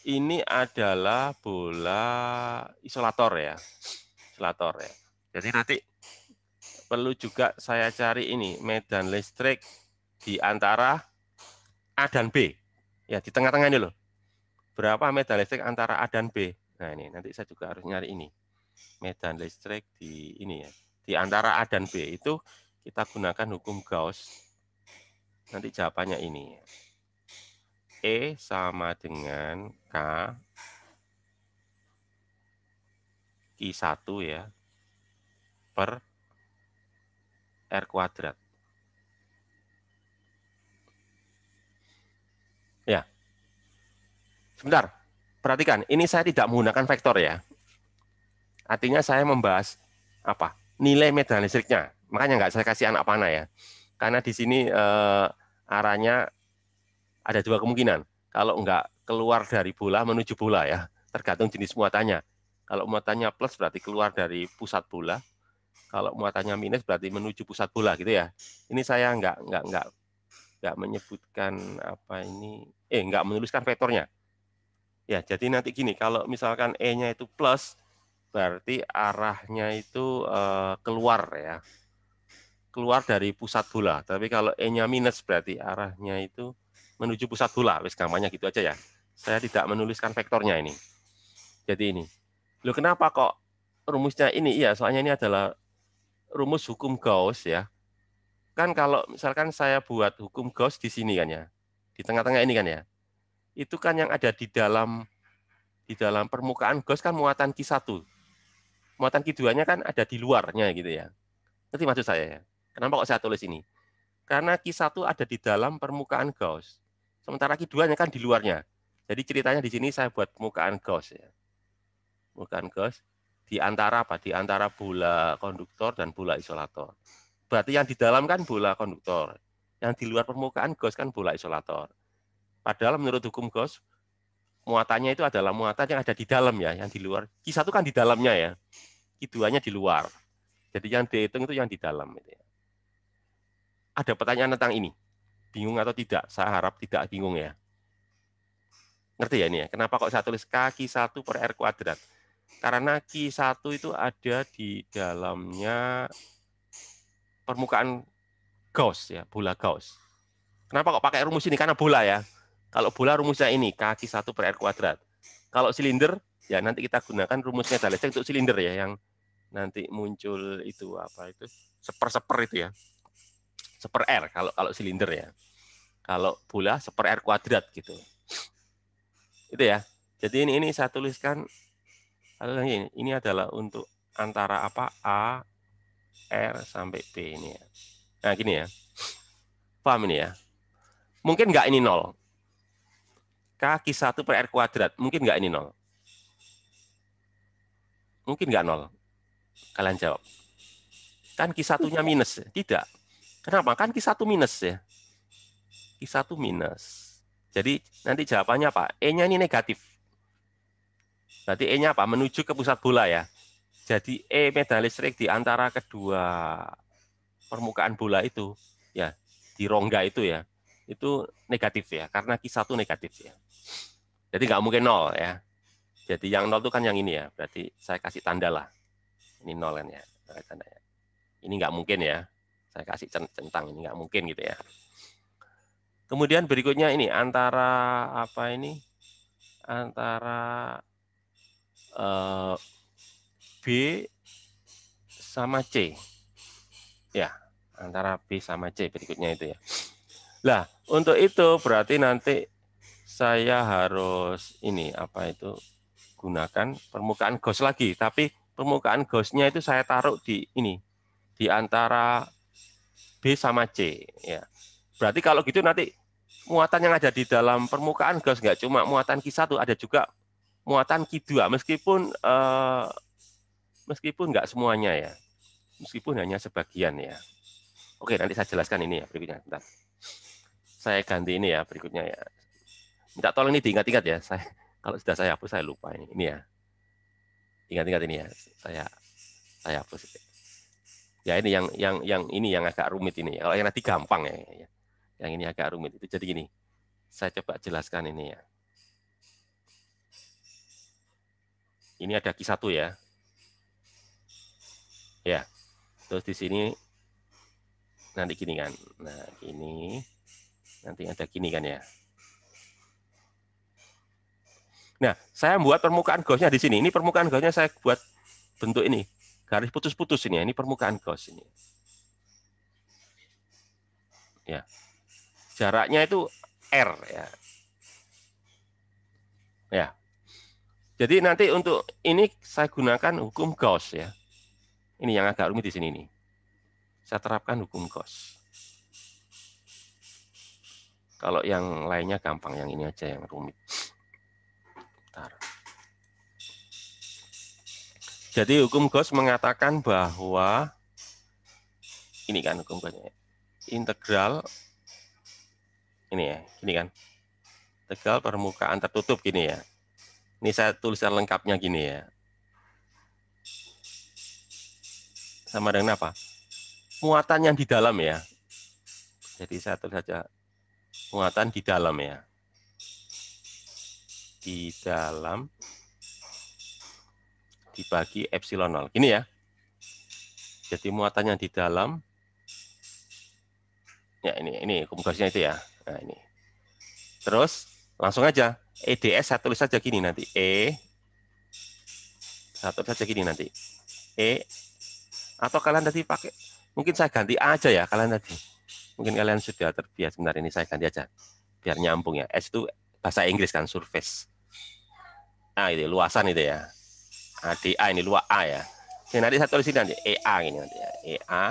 Speaker 1: ini adalah bola isolator ya, isolator ya. Jadi nanti perlu juga saya cari ini medan listrik di antara A dan B. Ya di tengah-tengah ini loh. Berapa medan listrik antara A dan B? Nah ini nanti saya juga harus nyari ini medan listrik di ini ya di antara A dan B itu kita gunakan hukum Gauss Nanti jawabannya ini. E sama dengan K I1 ya per R kuadrat. Ya. Sebentar. Perhatikan, ini saya tidak menggunakan vektor ya. Artinya saya membahas apa? Nilai medan listriknya. Makanya nggak saya kasih anak panah ya. Karena di sini eh, arahnya ada dua kemungkinan. Kalau enggak keluar dari bola menuju bola ya, tergantung jenis muatannya. Kalau muatannya plus berarti keluar dari pusat bola. Kalau muatannya minus berarti menuju pusat bola gitu ya. Ini saya enggak enggak enggak enggak menyebutkan apa ini eh enggak menuliskan vektornya. Ya, jadi nanti gini, kalau misalkan E-nya itu plus berarti arahnya itu eh, keluar ya keluar dari pusat bola. Tapi kalau E-nya minus berarti arahnya itu menuju pusat bola. Wis gampangnya gitu aja ya. Saya tidak menuliskan vektornya ini. Jadi ini. Loh kenapa kok rumusnya ini? Iya, soalnya ini adalah rumus hukum Gauss ya. Kan kalau misalkan saya buat hukum Gauss di sini kan ya. Di tengah-tengah ini kan ya. Itu kan yang ada di dalam di dalam permukaan Gauss kan muatan Q1. Muatan Q2-nya kan ada di luarnya gitu ya. Nanti maksud saya ya. Kenapa kok saya tulis ini? Karena Q1 ada di dalam permukaan Gauss. Sementara Q2 kan di luarnya. Jadi ceritanya di sini saya buat permukaan Gauss. Ya. Permukaan Gauss di antara apa? Di antara bola konduktor dan bola isolator. Berarti yang di dalam kan bola konduktor. Yang di luar permukaan Gauss kan bola isolator. Padahal menurut hukum Gauss, muatannya itu adalah muatan yang ada di dalam ya, yang di luar. Q1 kan di dalamnya ya. Q2-nya di luar. Jadi yang dihitung itu yang di dalam. Gitu ya ada pertanyaan tentang ini? Bingung atau tidak? Saya harap tidak bingung ya. Ngerti ya ini ya? Kenapa kok saya tulis kaki 1 per R kuadrat? Karena Q1 itu ada di dalamnya permukaan Gauss ya, bola Gauss. Kenapa kok pakai rumus ini? Karena bola ya. Kalau bola rumusnya ini, kaki 1 per R kuadrat. Kalau silinder, ya nanti kita gunakan rumusnya Dalecek untuk silinder ya, yang nanti muncul itu apa itu, seper-seper itu ya seper r kalau kalau silinder ya. Kalau bola seper r kuadrat gitu. Itu ya. Jadi ini ini saya tuliskan ini, ini adalah untuk antara apa a r sampai b ini ya. Nah gini ya. Paham ini ya. Mungkin nggak ini nol. Kaki satu per r kuadrat. Mungkin nggak ini nol. Mungkin nggak nol. Kalian jawab kan kisatunya minus. Tidak. Kenapa? Kan Q1 minus ya. Q1 minus. Jadi nanti jawabannya apa? E-nya ini negatif. Berarti E-nya apa? Menuju ke pusat bola ya. Jadi E medan listrik di antara kedua permukaan bola itu, ya di rongga itu ya, itu negatif ya, karena Q1 negatif ya. Jadi nggak mungkin nol ya. Jadi yang nol itu kan yang ini ya, berarti saya kasih tanda lah. Ini nol kan ya, ya. Ini nggak mungkin ya, saya kasih centang ini nggak mungkin gitu ya. Kemudian berikutnya ini antara apa ini? Antara uh, B sama C. Ya, antara B sama C berikutnya itu ya. Lah, untuk itu berarti nanti saya harus ini apa itu gunakan permukaan gauss lagi, tapi permukaan gaussnya itu saya taruh di ini di antara B sama C. Ya. Berarti kalau gitu nanti muatan yang ada di dalam permukaan gas nggak cuma muatan Q1, ada juga muatan Q2, meskipun eh, meskipun nggak semuanya ya, meskipun hanya sebagian ya. Oke, nanti saya jelaskan ini ya berikutnya. Bentar. Saya ganti ini ya berikutnya ya. Minta tolong ini diingat-ingat ya. Saya kalau sudah saya hapus saya lupa ini. Ini ya. Ingat-ingat ini ya. Saya saya hapus. Ya ini yang yang yang ini yang agak rumit ini. Kalau yang nanti gampang ya, ya. Yang ini agak rumit. Itu jadi gini. Saya coba jelaskan ini ya. Ini ada Q1 ya. Ya. Terus di sini nanti gini kan. Nah, ini nanti ada gini kan ya. Nah, saya buat permukaan gosnya di sini. Ini permukaan gosnya saya buat bentuk ini garis putus-putus ini ya. Ini permukaan Gauss ini. Ya. Jaraknya itu R ya. Ya. Jadi nanti untuk ini saya gunakan hukum Gauss ya. Ini yang agak rumit di sini ini Saya terapkan hukum Gauss. Kalau yang lainnya gampang, yang ini aja yang rumit. Bentar. Jadi hukum Gauss mengatakan bahwa ini kan hukum Gauss integral ini ya, ini kan. Integral permukaan tertutup gini ya. Ini saya tulisan lengkapnya gini ya. Sama dengan apa? Muatan yang di dalam ya. Jadi saya tulis saja muatan di dalam ya. Di dalam dibagi epsilon 0. Gini ya. Jadi muatannya di dalam. Ya ini, ini komposisinya itu ya. Nah ini. Terus langsung aja. EDS saya tulis saja gini nanti. E. satu tulis saja gini nanti. E. Atau kalian tadi pakai. Mungkin saya ganti A aja ya kalian tadi. Mungkin kalian sudah terbiasa. Sebentar ini saya ganti aja. Biar nyambung ya. S itu bahasa Inggris kan, surface. Nah itu luasan itu ya. Ah, ah. nanti ah. A ini luar A ya Ini nanti satu tulis ini nanti EA ini nanti ya. EA.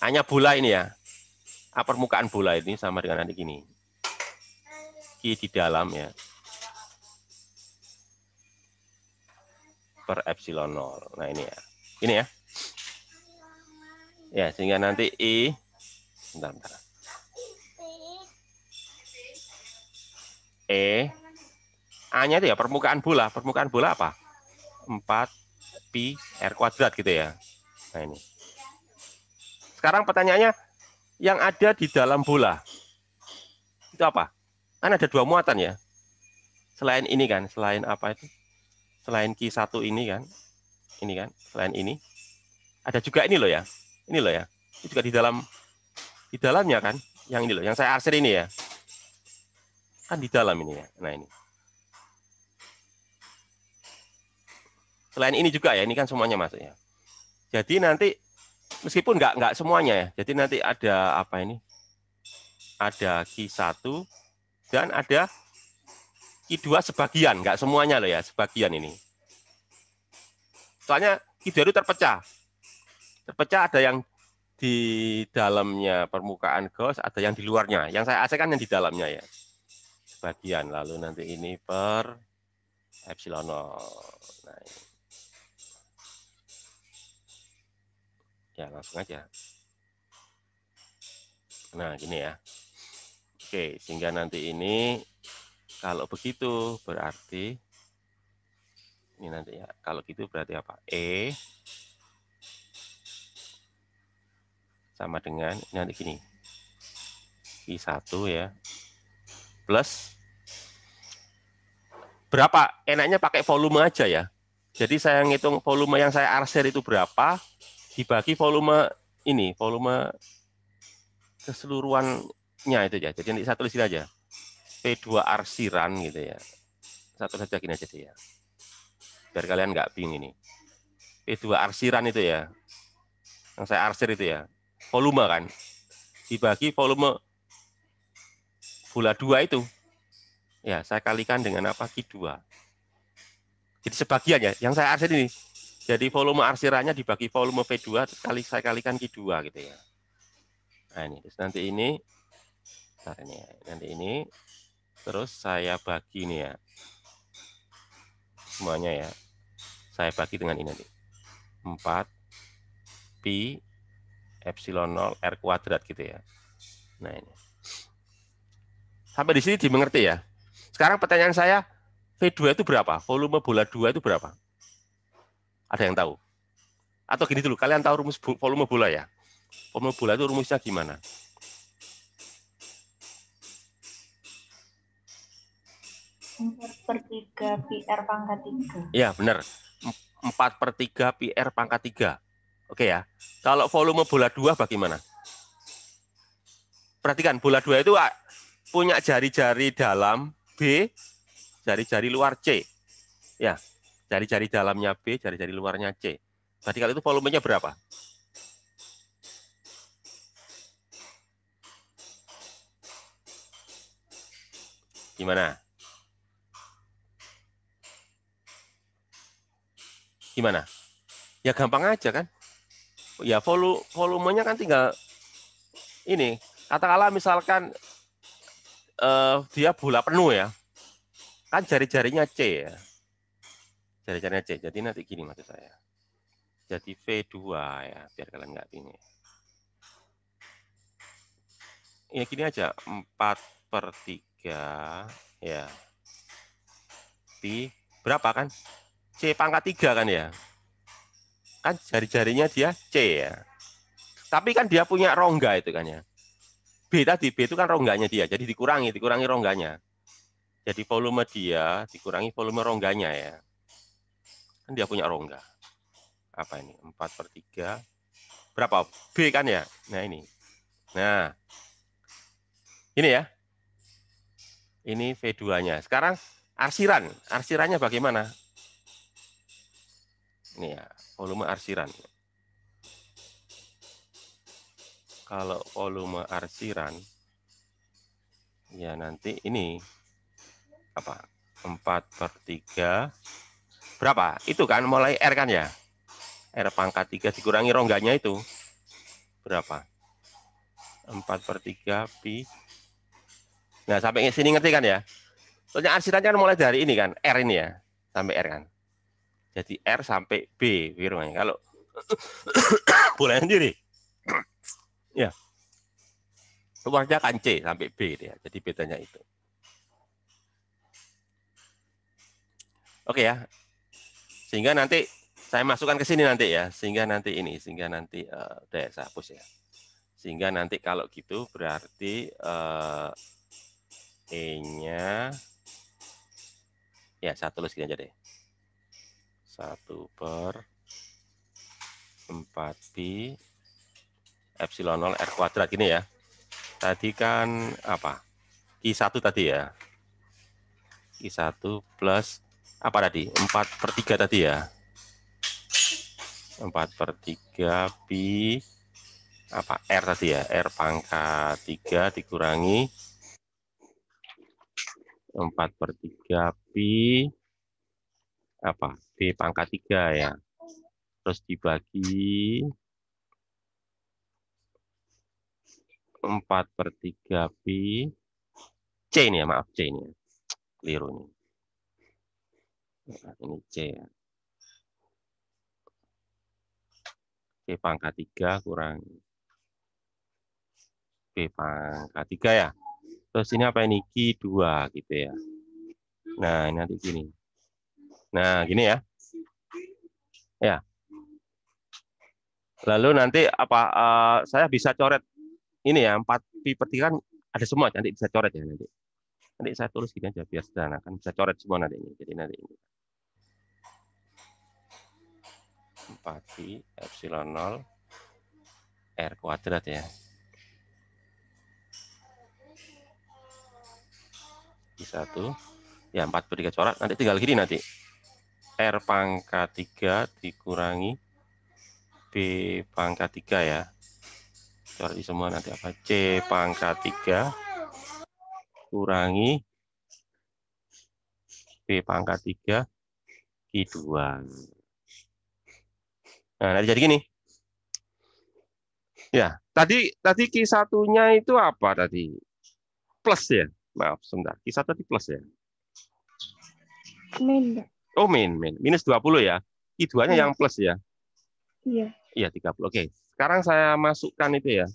Speaker 1: Hanya bola ini ya. A permukaan bola ini sama dengan nanti gini. Ki di dalam ya. Per epsilon 0. Nah, ini ya. Ini ya. Ya, sehingga nanti I bentar, bentar. E A-nya itu ya permukaan bola. Permukaan bola apa? 4 pi r kuadrat gitu ya. Nah ini. Sekarang pertanyaannya yang ada di dalam bola itu apa? Kan ada dua muatan ya. Selain ini kan, selain apa itu? Selain Q1 ini kan. Ini kan, selain ini. Ada juga ini loh ya. Ini loh ya. Ini juga di dalam di dalamnya kan yang ini loh, yang saya arsir ini ya. Kan di dalam ini ya. Nah ini. Selain ini juga ya, ini kan semuanya masuk ya. Jadi nanti meskipun nggak nggak semuanya ya. Jadi nanti ada apa ini? Ada Q1 dan ada Q2 sebagian, nggak semuanya loh ya, sebagian ini. Soalnya Q2 itu terpecah. Terpecah ada yang di dalamnya permukaan gos ada yang di luarnya. Yang saya asekan yang di dalamnya ya. Sebagian lalu nanti ini per epsilon 0. Nah, ini. ya langsung aja nah gini ya oke sehingga nanti ini kalau begitu berarti ini nanti ya kalau gitu berarti apa e sama dengan ini nanti gini i1 ya plus berapa enaknya pakai volume aja ya jadi saya ngitung volume yang saya arsir itu berapa dibagi volume ini, volume keseluruhannya itu ya. Jadi nanti satu tulis aja. p 2 arsiran gitu ya. Satu saja gini aja deh ya. Biar kalian nggak bingung ini. p 2 arsiran itu ya. Yang saya arsir itu ya. Volume kan. Dibagi volume bola dua itu. Ya, saya kalikan dengan apa? Q2. Jadi sebagian ya. Yang saya arsir ini jadi volume arsirannya dibagi volume V2 kali saya kalikan Q2 gitu ya. Nah ini terus nanti ini ini ya. Nanti ini terus saya bagi nih ya. Semuanya ya. Saya bagi dengan ini nanti. 4 pi epsilon 0 r kuadrat gitu ya. Nah ini. Sampai di sini dimengerti ya. Sekarang pertanyaan saya V2 itu berapa? Volume bola 2 itu berapa? Ada yang tahu? Atau gini dulu, kalian tahu rumus volume bola ya? Volume bola itu rumusnya gimana?
Speaker 2: per 3 PR pangkat 3.
Speaker 1: Iya, benar. 4 per 3 PR pangkat 3. Oke ya. Kalau volume bola 2 bagaimana? Perhatikan, bola 2 itu ah, punya jari-jari dalam B, jari-jari luar C. Ya, cari-cari dalamnya B, cari-cari luarnya C. kalau itu volumenya berapa? Gimana? Gimana? Ya gampang aja kan? Ya volu volumenya kan tinggal ini. Katakanlah misalkan uh, dia bola penuh ya. Kan jari-jarinya C ya cari-cari c, Jadi nanti gini maksud saya. Jadi V2 ya, biar kalian nggak bingung. Ya gini aja, 4 per 3 ya. Di berapa kan? C pangkat 3 kan ya. Kan jari-jarinya dia C ya. Tapi kan dia punya rongga itu kan ya. B tadi, B itu kan rongganya dia. Jadi dikurangi, dikurangi rongganya. Jadi volume dia dikurangi volume rongganya ya. Kan dia punya rongga. Apa ini? 4 per 3. Berapa? B kan ya? Nah ini. Nah. Ini ya. Ini V2-nya. Sekarang arsiran. Arsirannya bagaimana? Ini ya, volume arsiran. Kalau volume arsiran, ya nanti ini apa 4 per 3 berapa? Itu kan mulai R kan ya? R pangkat 3 dikurangi rongganya itu berapa? 4 per 3 pi. Nah, sampai sini ngerti kan ya? Soalnya arsitannya kan mulai dari ini kan, R ini ya, sampai R kan. Jadi R sampai B, wirungnya. Kalau boleh sendiri. ya. Luarnya kan C sampai B gitu ya. Jadi bedanya itu. Oke ya, sehingga nanti saya masukkan ke sini nanti ya, sehingga nanti ini, sehingga nanti uh, udah saya hapus ya. Sehingga nanti kalau gitu berarti uh, E-nya ya saya tulis gini aja deh. satu per 4 pi epsilon 0 r kuadrat gini ya. Tadi kan apa? i satu tadi ya. i satu plus apa tadi? 4 per 3 tadi ya. 4 per 3 pi apa R tadi ya. R pangkat 3 dikurangi 4 per 3 pi apa? B pangkat 3 ya. Terus dibagi 4 per 3 pi C ini ya, maaf C ini ya. Keliru nih. Ini C ya. p pangkat 3 kurang B pangkat 3 ya. Terus ini apa ini? Q2 gitu ya. Nah, ini nanti gini. Nah, gini ya. Ya. Lalu nanti apa uh, saya bisa coret ini ya, empat pi petikan ada semua nanti bisa coret ya nanti. Nanti saya tulis gini aja biar sederhana kan bisa coret semua nanti ini. Jadi nanti ini. 4 pi epsilon 0 r kuadrat ya. I 1. Ya 4 per 3 corak. Nanti tinggal gini nanti. R pangkat 3 dikurangi B pangkat 3 ya. Corak I semua nanti apa? C pangkat 3 kurangi B pangkat 3 i 2 Nah, jadi gini. Ya, tadi tadi Q satunya itu apa tadi? Plus ya. Maaf, sebentar. Q satu tadi plus ya. Min. Oh, min, min. Minus 20 ya. q 2 iya. yang plus ya. Iya. Iya, 30. Oke. Sekarang saya masukkan itu ya.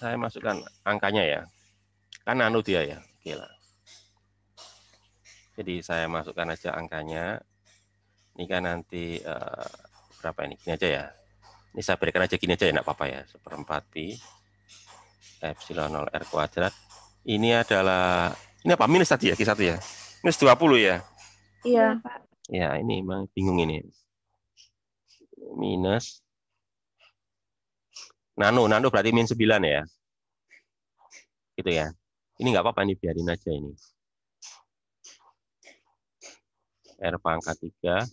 Speaker 1: Saya masukkan angkanya ya. Kan anu dia ya. Oke lah. Jadi saya masukkan aja angkanya Eh, ya, ini kan nanti uh, berapa ini gini aja ya ini saya berikan aja gini aja ya enggak apa-apa ya seperempat pi epsilon 0 r kuadrat ini adalah ini apa minus tadi ya Ki satu ya minus 20 ya iya Pak ya ini emang bingung ini minus nano nano berarti min 9 ya gitu ya ini enggak apa-apa ini biarin aja ini R pangkat 3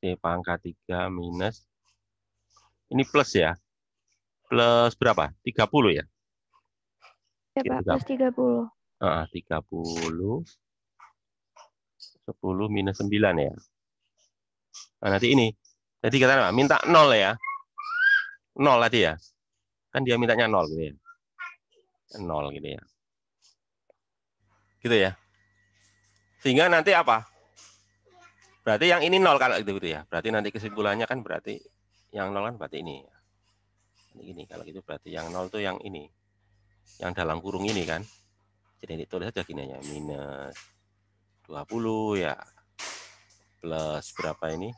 Speaker 1: Oke, pangkat 3 minus. Ini plus ya? Plus berapa? 30 ya?
Speaker 2: Ya, Pak. Plus 30.
Speaker 1: Ah, 30. 10 minus 9 ya. Nah, nanti ini. Tadi kata apa? Minta 0 ya. 0 tadi ya. Kan dia mintanya 0 gitu ya. 0 gitu ya. Gitu ya. Sehingga nanti apa? Berarti yang ini nol kalau gitu, gitu ya. Berarti nanti kesimpulannya kan berarti yang nol kan berarti ini. Ya. Ini kalau gitu berarti yang nol tuh yang ini. Yang dalam kurung ini kan. Jadi ditulis aja gini ya, minus 20 ya. Plus berapa ini?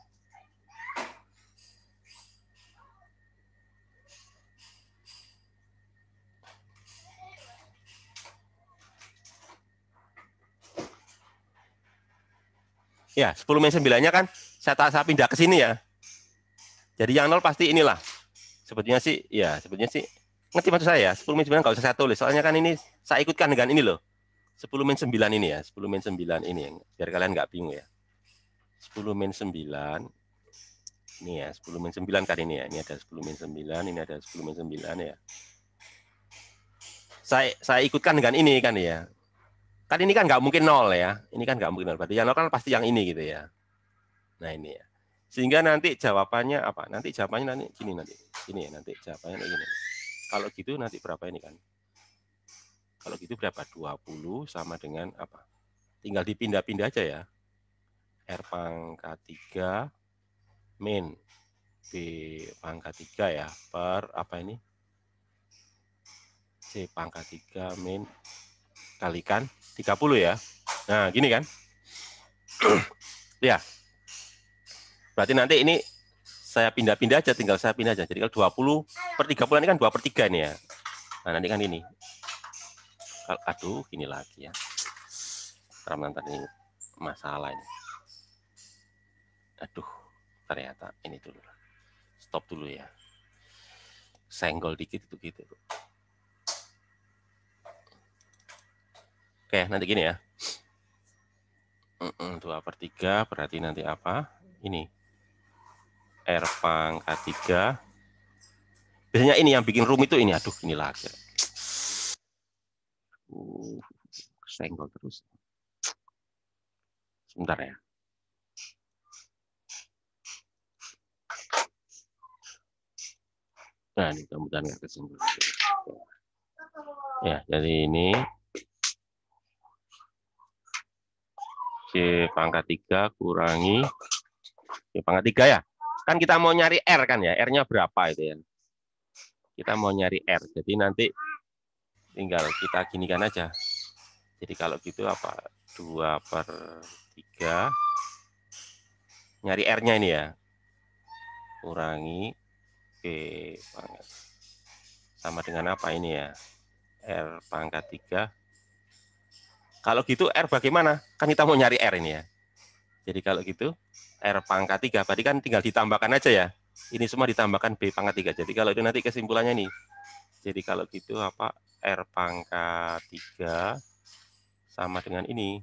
Speaker 1: Ya, 10 min 9-nya kan saya, tak saya pindah ke sini ya. Jadi yang nol pasti inilah. Sebetulnya sih, ya sebetulnya sih. Ngerti maksud saya? ya 10 min 9 nggak usah saya tulis. Soalnya kan ini saya ikutkan dengan ini loh. 10 min 9 ini ya. 10 min 9 ini. Biar kalian nggak bingung ya. 10 min 9. Ini ya, 10 min 9 kan ini ya. Ini ada 10 min 9, ini ada 10 min 9 ya. Saya, saya ikutkan dengan ini kan ya kan ini kan nggak mungkin nol ya. Ini kan nggak mungkin nol. Berarti yang nol kan pasti yang ini gitu ya. Nah ini ya. Sehingga nanti jawabannya apa? Nanti jawabannya nanti gini nanti. Ini ya nanti jawabannya ini. Kalau gitu nanti berapa ini kan? Kalau gitu berapa? 20 sama dengan apa? Tinggal dipindah-pindah aja ya. R pangkat 3 min B pangkat 3 ya per apa ini? C pangkat 3 min kalikan 30 ya. Nah, gini kan. ya. Berarti nanti ini saya pindah-pindah aja, tinggal saya pindah aja. Jadi kalau 20 per 30 ini kan 2 per 3 nih ya. Nah, nanti kan ini. Aduh, gini lagi ya. nonton ini masalah ini. Aduh, ternyata ini dulu. Stop dulu ya. Senggol dikit itu gitu. Oke, nanti gini ya. dua per tiga berarti nanti apa? Ini. R pangkat 3. Biasanya ini yang bikin rumit itu ini. Aduh, ini lagi. Uh, senggol terus. Sebentar ya. Nah, ini kemudian yang nggak kesenggol. Ya, jadi ini pangkat 3 kurangi C pangkat 3 ya, ya. Kan kita mau nyari R kan ya. R-nya berapa itu ya. Kita mau nyari R. Jadi nanti tinggal kita ginikan aja. Jadi kalau gitu apa? 2 per 3. Nyari R-nya ini ya. Kurangi C pangkat. Sama dengan apa ini ya? R pangkat 3 kalau gitu R bagaimana? Kan kita mau nyari R ini ya. Jadi kalau gitu R pangkat 3, berarti kan tinggal ditambahkan aja ya. Ini semua ditambahkan B pangkat 3. Jadi kalau itu nanti kesimpulannya nih. Jadi kalau gitu apa R pangkat 3 sama dengan ini.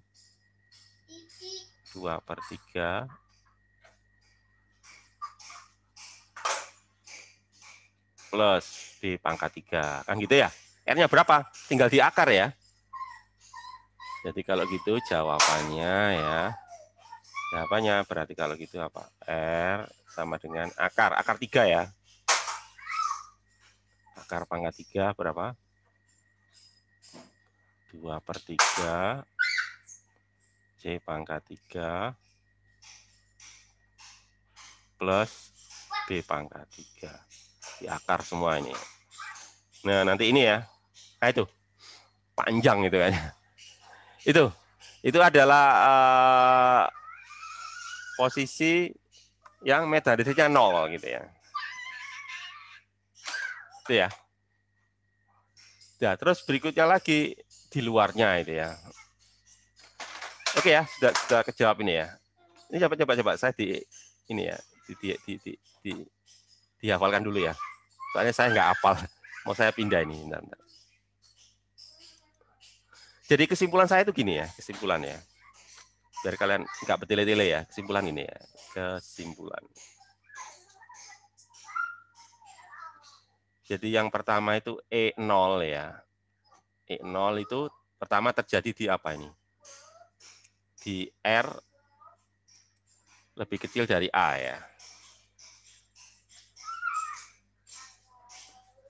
Speaker 1: 2 per 3 plus B pangkat 3. Kan gitu ya. R-nya berapa? Tinggal diakar ya. Jadi kalau gitu jawabannya ya. Jawabannya berarti kalau gitu apa? R sama dengan akar. Akar 3 ya. Akar pangkat 3 berapa? 2 per 3. C pangkat 3. Plus B pangkat 3. Di akar semua ini. Nah, nanti ini ya. Nah, itu. Panjang itu kan. Ya itu itu adalah uh, posisi yang metadesisnya nol gitu ya. Itu ya. ya terus berikutnya lagi di luarnya itu ya. Oke ya, sudah sudah kejawab ini ya. Ini coba coba coba saya di ini ya, di di di, di, di dihafalkan dulu ya. Soalnya saya nggak hafal. Mau saya pindah ini. Bentar, bentar. Jadi kesimpulan saya itu gini ya, kesimpulan ya. Biar kalian nggak bertele tele ya, kesimpulan ini ya. Kesimpulan. Jadi yang pertama itu E0 ya. E0 itu pertama terjadi di apa ini? Di R lebih kecil dari A ya.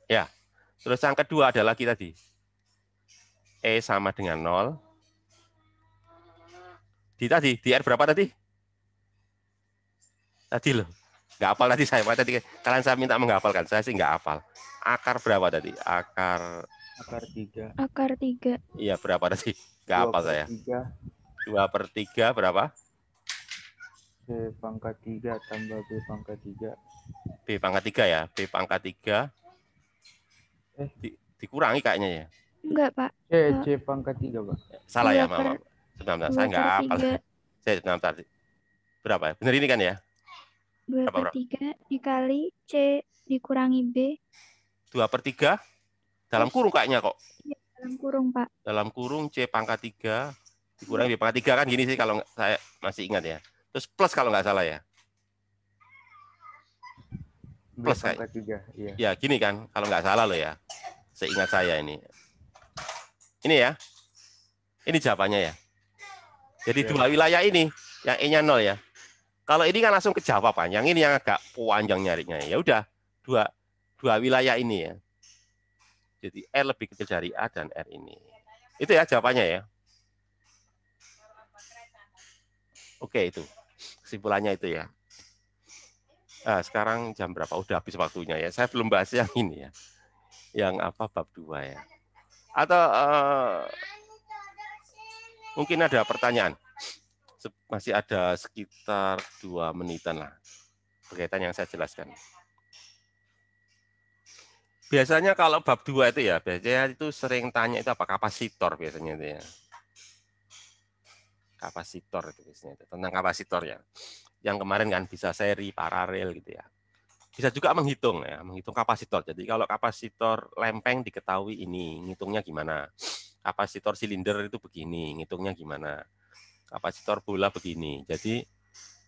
Speaker 1: Ya. Terus yang kedua adalah kita di E sama dengan 0. Di tadi, di R berapa tadi? Tadi loh. Nggak hafal tadi saya. Tadi kalian saya minta menghafalkan. Saya sih nggak hafal. Akar berapa tadi? Akar... Akar
Speaker 2: 3. Akar 3.
Speaker 1: Iya, berapa tadi? Nggak hafal saya. 3. 2 per 3 berapa?
Speaker 2: B pangkat 3 tambah B pangkat 3.
Speaker 1: B pangkat 3 ya? B pangkat 3 eh. Di, dikurangi kayaknya ya?
Speaker 2: Enggak, Pak. C, eh, eh, C pangkat 3, Pak. Salah iya, ya, Mama. Sebentar,
Speaker 1: sebentar. Saya enggak apa. Saya sebentar. Berapa ya? Benar ini kan ya?
Speaker 2: 2 per 3 dikali C dikurangi B.
Speaker 1: 2 per 3? Dalam iya. kurung kayaknya kok.
Speaker 2: Iya, dalam kurung, Pak.
Speaker 1: Dalam kurung C pangkat 3 dikurangi B pangkat 3 kan gini sih kalau saya masih ingat ya. Terus plus kalau enggak salah ya. Plus kayak. iya. ya gini kan, kalau enggak salah loh ya. Seingat saya ini. Ini ya. Ini jawabannya ya. Jadi iya. dua wilayah ini yang E-nya nol ya. Kalau ini kan langsung ke jawaban, Yang ini yang agak panjang nyarinya. Ya udah, dua dua wilayah ini ya. Jadi R lebih kecil dari A dan R ini. Itu ya jawabannya ya. Oke itu. Kesimpulannya itu ya. Nah, sekarang jam berapa? Udah habis waktunya ya. Saya belum bahas yang ini ya. Yang apa bab dua ya atau uh, mungkin ada pertanyaan? Masih ada sekitar dua menitan lah berkaitan yang saya jelaskan. Biasanya kalau bab dua itu ya, biasanya itu sering tanya itu apa kapasitor biasanya itu ya. Kapasitor itu biasanya itu, tentang kapasitor ya. Yang kemarin kan bisa seri, paralel gitu ya bisa juga menghitung ya, menghitung kapasitor. Jadi kalau kapasitor lempeng diketahui ini, ngitungnya gimana? Kapasitor silinder itu begini, ngitungnya gimana? Kapasitor bola begini. Jadi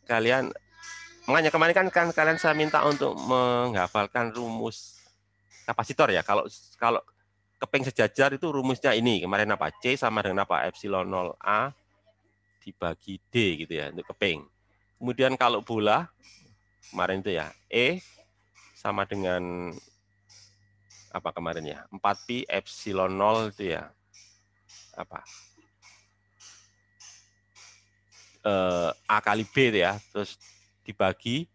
Speaker 1: kalian makanya kemarin kan, kan kalian saya minta untuk menghafalkan rumus kapasitor ya. Kalau kalau keping sejajar itu rumusnya ini. Kemarin apa? C sama dengan apa? Epsilon 0A dibagi D gitu ya untuk keping. Kemudian kalau bola kemarin itu ya E sama dengan apa kemarin ya 4 pi epsilon 0 itu ya apa eh, A kali B itu ya terus dibagi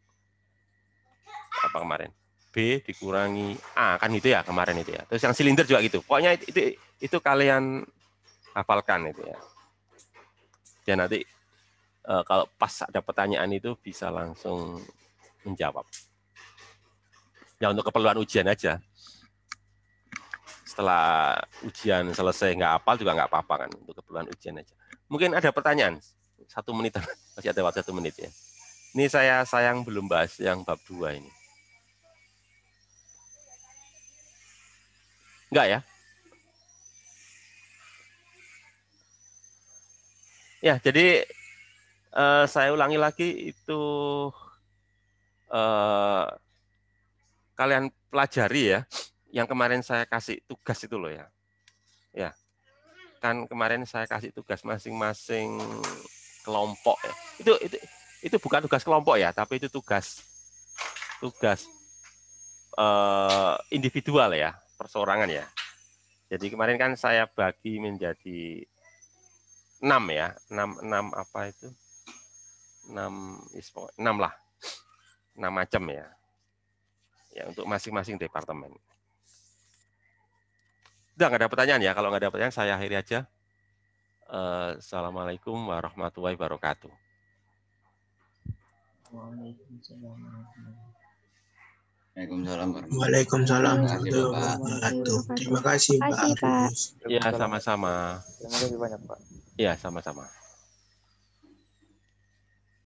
Speaker 1: apa kemarin B dikurangi A kan itu ya kemarin itu ya terus yang silinder juga gitu pokoknya itu itu, itu kalian hafalkan itu ya dan nanti eh, kalau pas ada pertanyaan itu bisa langsung menjawab. Ya untuk keperluan ujian aja. Setelah ujian selesai nggak apal juga nggak apa-apa kan untuk keperluan ujian aja. Mungkin ada pertanyaan satu menit masih ada waktu satu menit ya. Ini saya sayang belum bahas yang bab dua ini. Enggak ya? Ya, jadi eh, saya ulangi lagi itu eh, kalian pelajari ya, yang kemarin saya kasih tugas itu loh ya. Ya. Kan kemarin saya kasih tugas masing-masing kelompok ya. Itu itu itu bukan tugas kelompok ya, tapi itu tugas tugas eh, individual ya, persorangan ya. Jadi kemarin kan saya bagi menjadi enam ya, enam enam apa itu? enam enam lah enam macam ya. Ya untuk masing-masing departemen. Udah nggak ada pertanyaan ya. Kalau nggak ada pertanyaan saya akhiri aja. Eh, assalamualaikum warahmatullahi wabarakatuh.
Speaker 2: Waalaikumsalam
Speaker 1: Waalaikumsalam kasih wabarakatuh. Terima kasih Pak. Iya, sama-sama. Terima kasih banyak Pak. Iya, sama-sama.